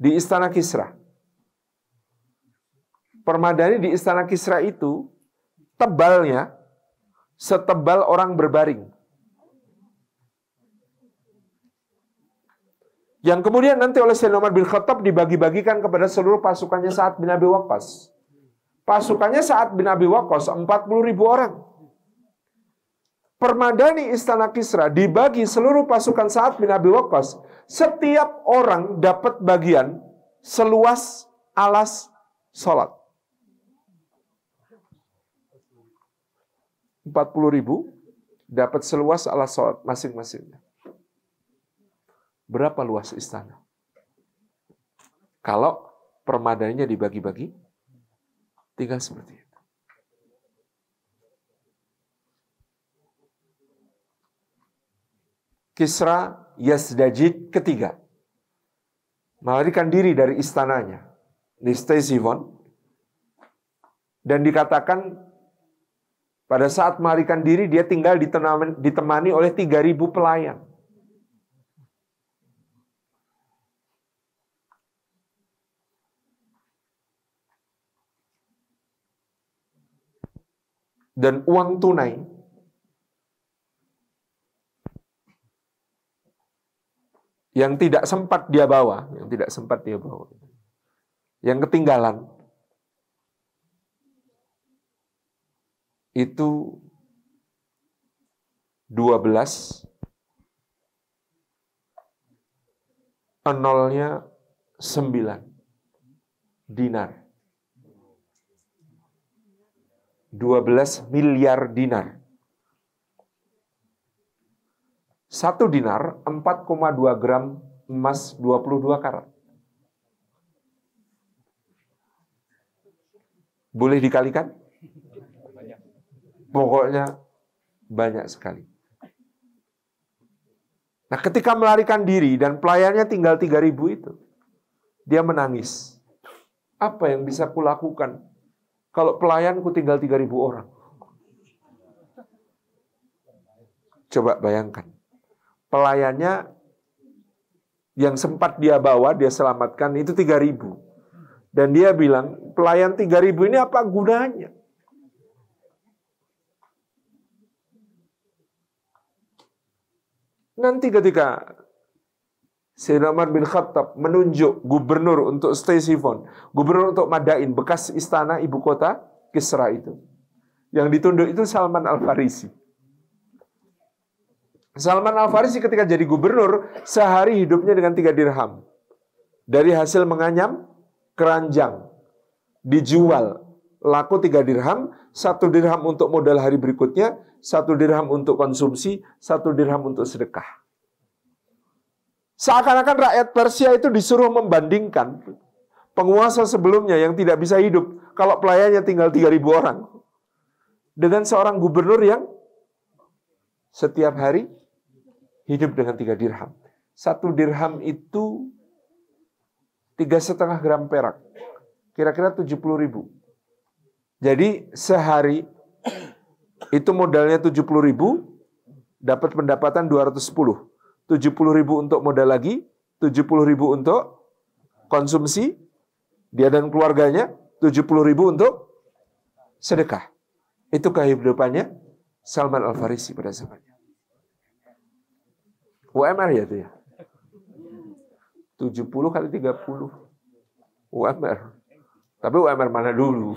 di istana Kisra. Permadani di istana Kisra itu tebalnya setebal orang berbaring. Yang kemudian nanti oleh Sayyidina Umar bin Khattab dibagi-bagikan kepada seluruh pasukannya saat bin Abi Waqqas. Pasukannya saat bin Abi Waqqas 40 ribu orang permadani istana Kisra dibagi seluruh pasukan saat bin Abi Waqqas. Setiap orang dapat bagian seluas alas sholat. 40 ribu dapat seluas alas sholat masing-masingnya. Berapa luas istana? Kalau permadainya dibagi-bagi, tinggal seperti ini. Kisra Yasdajid ketiga. Melarikan diri dari istananya. Di Stesivon. Dan dikatakan pada saat melarikan diri dia tinggal ditemani, ditemani oleh 3.000 pelayan. Dan uang tunai yang tidak sempat dia bawa, yang tidak sempat dia bawa. Yang ketinggalan itu 12 nolnya 9 dinar. 12 miliar dinar. Satu dinar 4,2 gram emas 22 karat. Boleh dikalikan? Pokoknya banyak sekali. Nah ketika melarikan diri dan pelayannya tinggal 3000 itu. Dia menangis. Apa yang bisa kulakukan kalau pelayanku tinggal 3000 orang? Coba bayangkan pelayannya yang sempat dia bawa, dia selamatkan itu 3000. Dan dia bilang, pelayan 3000 ini apa gunanya? Nanti ketika Sayyidina Umar bin Khattab menunjuk gubernur untuk stay sifon, gubernur untuk Madain, bekas istana ibu kota Kisra itu. Yang ditunjuk itu Salman Al-Farisi. Salman Al-Farisi ketika jadi gubernur, sehari hidupnya dengan tiga dirham. Dari hasil menganyam, keranjang. Dijual. Laku tiga dirham, satu dirham untuk modal hari berikutnya, satu dirham untuk konsumsi, satu dirham untuk sedekah. Seakan-akan rakyat Persia itu disuruh membandingkan penguasa sebelumnya yang tidak bisa hidup kalau pelayannya tinggal 3.000 orang. Dengan seorang gubernur yang setiap hari hidup dengan tiga dirham. Satu dirham itu tiga setengah gram perak, kira-kira tujuh puluh ribu. Jadi sehari itu modalnya tujuh puluh ribu, dapat pendapatan dua ratus sepuluh tujuh puluh ribu untuk modal lagi, tujuh puluh ribu untuk konsumsi, dia dan keluarganya, puluh ribu untuk sedekah. Itu kehidupannya Salman Al-Farisi pada zamannya. UMR ya itu ya. 70 kali 30. UMR. Tapi UMR mana dulu?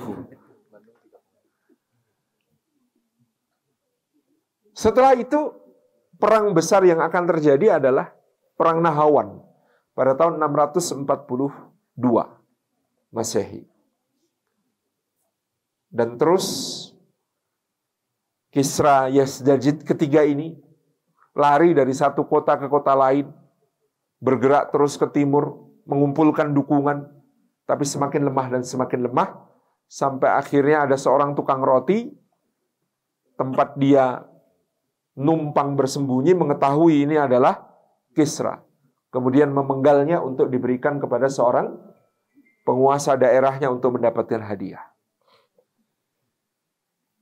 Setelah itu, perang besar yang akan terjadi adalah Perang Nahawan pada tahun 642 Masehi. Dan terus Kisra Yazdajid ketiga ini lari dari satu kota ke kota lain, bergerak terus ke timur, mengumpulkan dukungan, tapi semakin lemah dan semakin lemah, sampai akhirnya ada seorang tukang roti, tempat dia numpang bersembunyi mengetahui ini adalah Kisra. Kemudian memenggalnya untuk diberikan kepada seorang penguasa daerahnya untuk mendapatkan hadiah.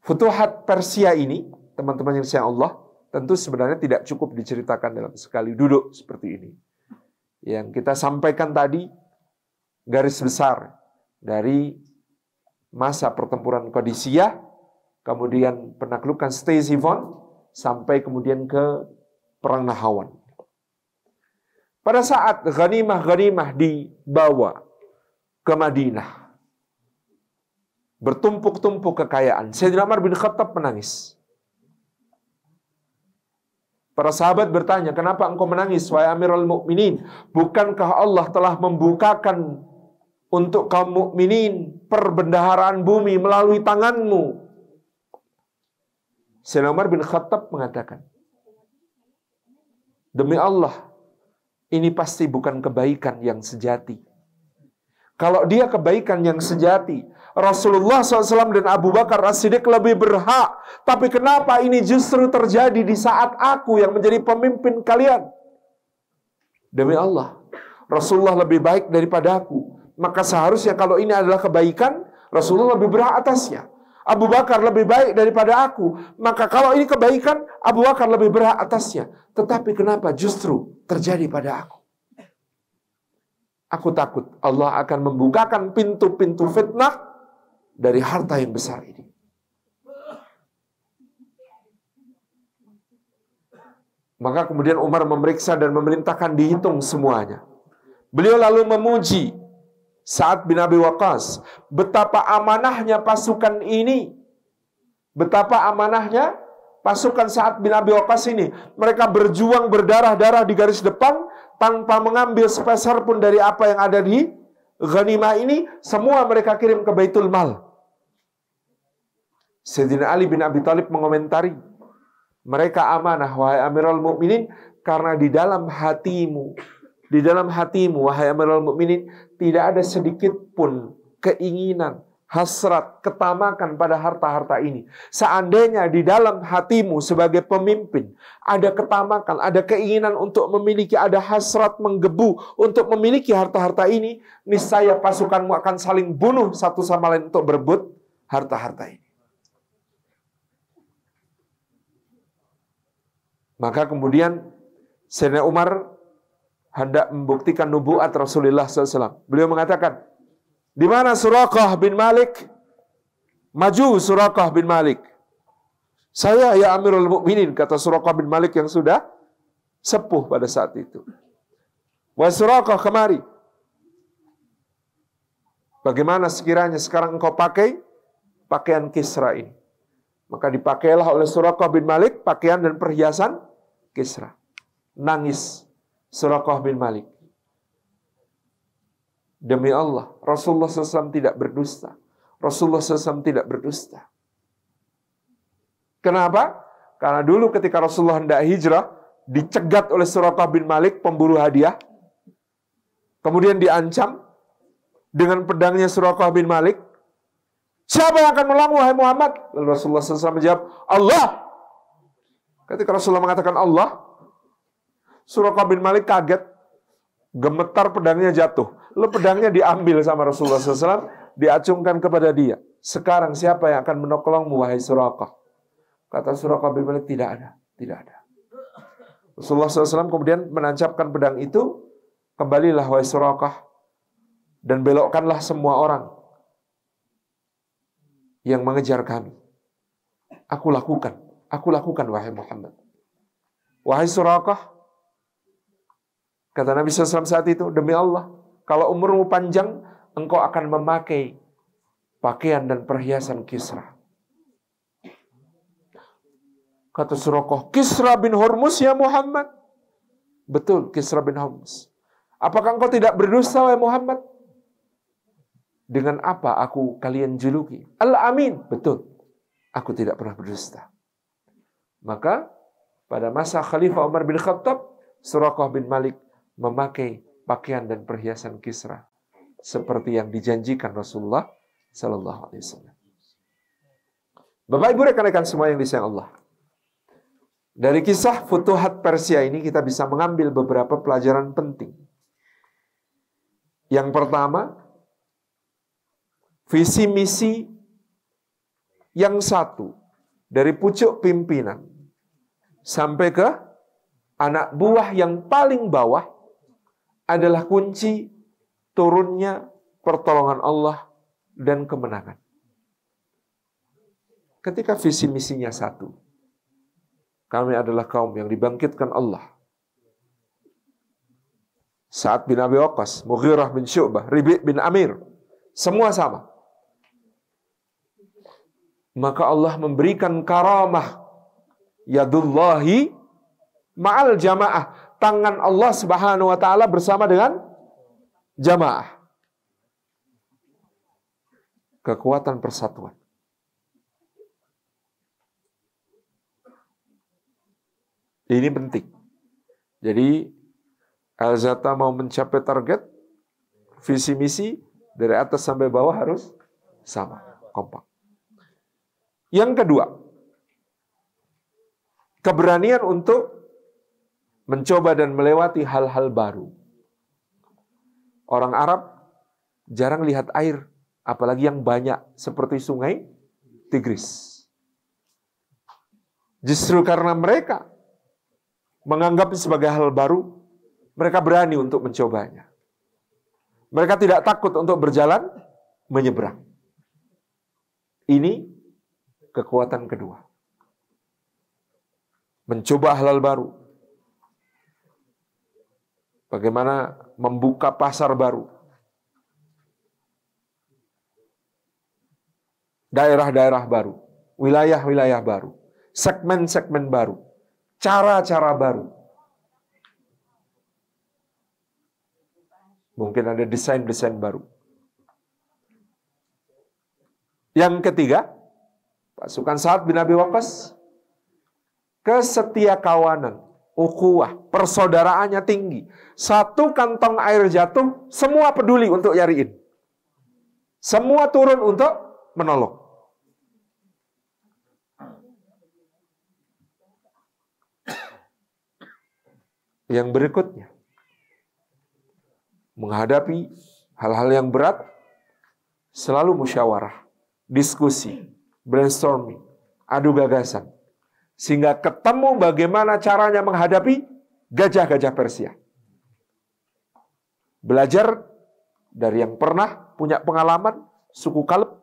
Futuhat Persia ini, teman-teman yang saya Allah, tentu sebenarnya tidak cukup diceritakan dalam sekali duduk seperti ini. Yang kita sampaikan tadi garis besar dari masa pertempuran Kodisia, kemudian penaklukan Ctesiphon sampai kemudian ke perang Nahawan. Pada saat ghanimah-ghanimah dibawa ke Madinah, bertumpuk-tumpuk kekayaan, Sayyidina Umar bin Khattab menangis. Para sahabat bertanya, kenapa engkau menangis, wahai Amirul Mukminin? Bukankah Allah telah membukakan untuk kaum mukminin perbendaharaan bumi melalui tanganmu? Sayyidina Umar bin Khattab mengatakan, demi Allah, ini pasti bukan kebaikan yang sejati. Kalau dia kebaikan yang sejati, Rasulullah SAW dan Abu Bakar As-Siddiq lebih berhak. Tapi kenapa ini justru terjadi di saat aku yang menjadi pemimpin kalian? Demi Allah, Rasulullah lebih baik daripada aku. Maka seharusnya kalau ini adalah kebaikan, Rasulullah lebih berhak atasnya. Abu Bakar lebih baik daripada aku. Maka kalau ini kebaikan, Abu Bakar lebih berhak atasnya. Tetapi kenapa justru terjadi pada aku? Aku takut Allah akan membukakan pintu-pintu fitnah dari harta yang besar ini. Maka kemudian Umar memeriksa dan memerintahkan dihitung semuanya. Beliau lalu memuji saat bin Abi Waqas, Betapa amanahnya pasukan ini. Betapa amanahnya pasukan saat bin Abi Waqas ini. Mereka berjuang berdarah-darah di garis depan tanpa mengambil sepeser pun dari apa yang ada di ghanimah ini. Semua mereka kirim ke Baitul Mal. Sayyidina Ali bin Abi Thalib mengomentari, mereka amanah wahai Amirul mu'minin karena di dalam hatimu, di dalam hatimu wahai Amirul mu'minin tidak ada sedikit pun keinginan, hasrat, ketamakan pada harta-harta ini. Seandainya di dalam hatimu sebagai pemimpin ada ketamakan, ada keinginan untuk memiliki, ada hasrat menggebu untuk memiliki harta-harta ini, niscaya pasukanmu akan saling bunuh satu sama lain untuk berebut harta-harta ini. Maka kemudian Sayyidina Umar hendak membuktikan nubuat Rasulullah SAW. Beliau mengatakan, di mana Surakah bin Malik? Maju Surakah bin Malik. Saya ya Amirul Mukminin kata Surakah bin Malik yang sudah sepuh pada saat itu. Wah Surakah kemari. Bagaimana sekiranya sekarang engkau pakai pakaian Kisra ini? Maka dipakailah oleh Surakah bin Malik pakaian dan perhiasan Kisra. Nangis Surakoh bin Malik. Demi Allah, Rasulullah SAW tidak berdusta. Rasulullah SAW tidak berdusta. Kenapa? Karena dulu ketika Rasulullah hendak hijrah, dicegat oleh Surakoh bin Malik, pemburu hadiah. Kemudian diancam dengan pedangnya Surakoh bin Malik. Siapa yang akan melawan, Muhammad? Lalu Rasulullah SAW menjawab, Allah Ketika Rasulullah mengatakan Allah, Suraka bin Malik kaget, gemetar pedangnya jatuh. Lalu pedangnya diambil sama Rasulullah SAW, diacungkan kepada dia. Sekarang siapa yang akan menokolongmu, wahai Suraka? Kata Suraka bin Malik, tidak ada, tidak ada. Rasulullah SAW kemudian menancapkan pedang itu, kembalilah wahai Suraka, dan belokkanlah semua orang yang mengejar kami. Aku lakukan aku lakukan wahai Muhammad. Wahai Surakah, kata Nabi SAW saat itu, demi Allah, kalau umurmu panjang, engkau akan memakai pakaian dan perhiasan Kisra. Kata Surakah, Kisra bin Hormuz ya Muhammad. Betul, Kisra bin Hormuz. Apakah engkau tidak berdosa, wahai Muhammad? Dengan apa aku kalian juluki? Al-Amin. Betul. Aku tidak pernah berdusta. Maka pada masa Khalifah Umar bin Khattab, Surakoh bin Malik memakai pakaian dan perhiasan Kisra seperti yang dijanjikan Rasulullah Sallallahu Alaihi Wasallam. Bapak Ibu rekan-rekan semua yang disayang Allah. Dari kisah Futuhat Persia ini kita bisa mengambil beberapa pelajaran penting. Yang pertama, visi misi yang satu dari pucuk pimpinan sampai ke anak buah yang paling bawah adalah kunci turunnya pertolongan Allah dan kemenangan. Ketika visi misinya satu, kami adalah kaum yang dibangkitkan Allah. Saat bin Abi Waqas, Mughirah bin Syu'bah, Ribi' bin Amir, semua sama. Maka Allah memberikan karamah yadullahi ma'al jamaah. Tangan Allah Subhanahu wa taala bersama dengan jamaah. Kekuatan persatuan. Ini penting. Jadi Al-Zata mau mencapai target visi misi dari atas sampai bawah harus sama, kompak. Yang kedua, keberanian untuk mencoba dan melewati hal-hal baru. Orang Arab jarang lihat air, apalagi yang banyak seperti sungai Tigris. Justru karena mereka menganggap sebagai hal baru, mereka berani untuk mencobanya. Mereka tidak takut untuk berjalan menyeberang. Ini kekuatan kedua mencoba halal baru. Bagaimana membuka pasar baru. Daerah-daerah baru, wilayah-wilayah baru, segmen-segmen baru, cara-cara baru. Mungkin ada desain-desain baru. Yang ketiga, pasukan saat bin Abi Waqas kesetia kawanan, ukuah, persaudaraannya tinggi. Satu kantong air jatuh, semua peduli untuk nyariin. Semua turun untuk menolong. Yang berikutnya, menghadapi hal-hal yang berat, selalu musyawarah, diskusi, brainstorming, adu gagasan sehingga ketemu bagaimana caranya menghadapi gajah-gajah Persia. Belajar dari yang pernah punya pengalaman suku Kalb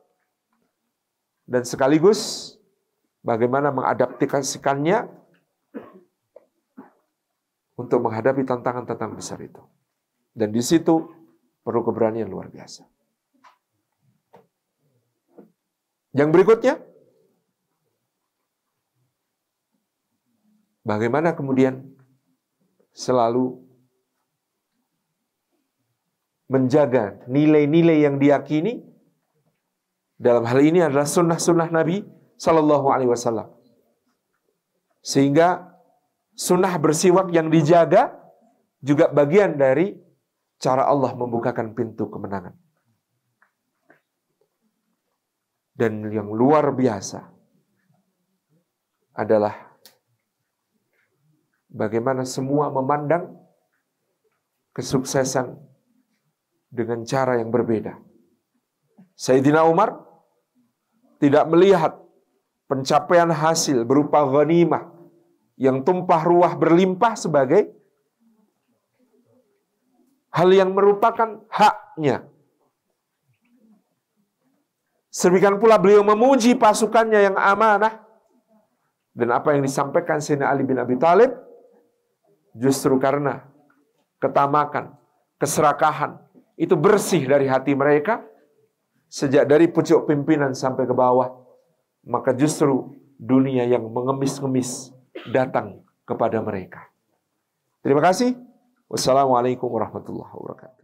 dan sekaligus bagaimana mengadaptasikannya untuk menghadapi tantangan-tantangan besar itu. Dan di situ perlu keberanian luar biasa. Yang berikutnya, Bagaimana kemudian selalu menjaga nilai-nilai yang diyakini dalam hal ini adalah sunnah-sunnah Nabi Shallallahu Alaihi Wasallam sehingga sunnah bersiwak yang dijaga juga bagian dari cara Allah membukakan pintu kemenangan dan yang luar biasa adalah bagaimana semua memandang kesuksesan dengan cara yang berbeda. Sayyidina Umar tidak melihat pencapaian hasil berupa ghanimah yang tumpah ruah berlimpah sebagai hal yang merupakan haknya. Sedemikian pula beliau memuji pasukannya yang amanah dan apa yang disampaikan Sayyidina Ali bin Abi Talib. Justru karena ketamakan, keserakahan itu bersih dari hati mereka sejak dari pucuk pimpinan sampai ke bawah, maka justru dunia yang mengemis-ngemis datang kepada mereka. Terima kasih. Wassalamualaikum warahmatullahi wabarakatuh.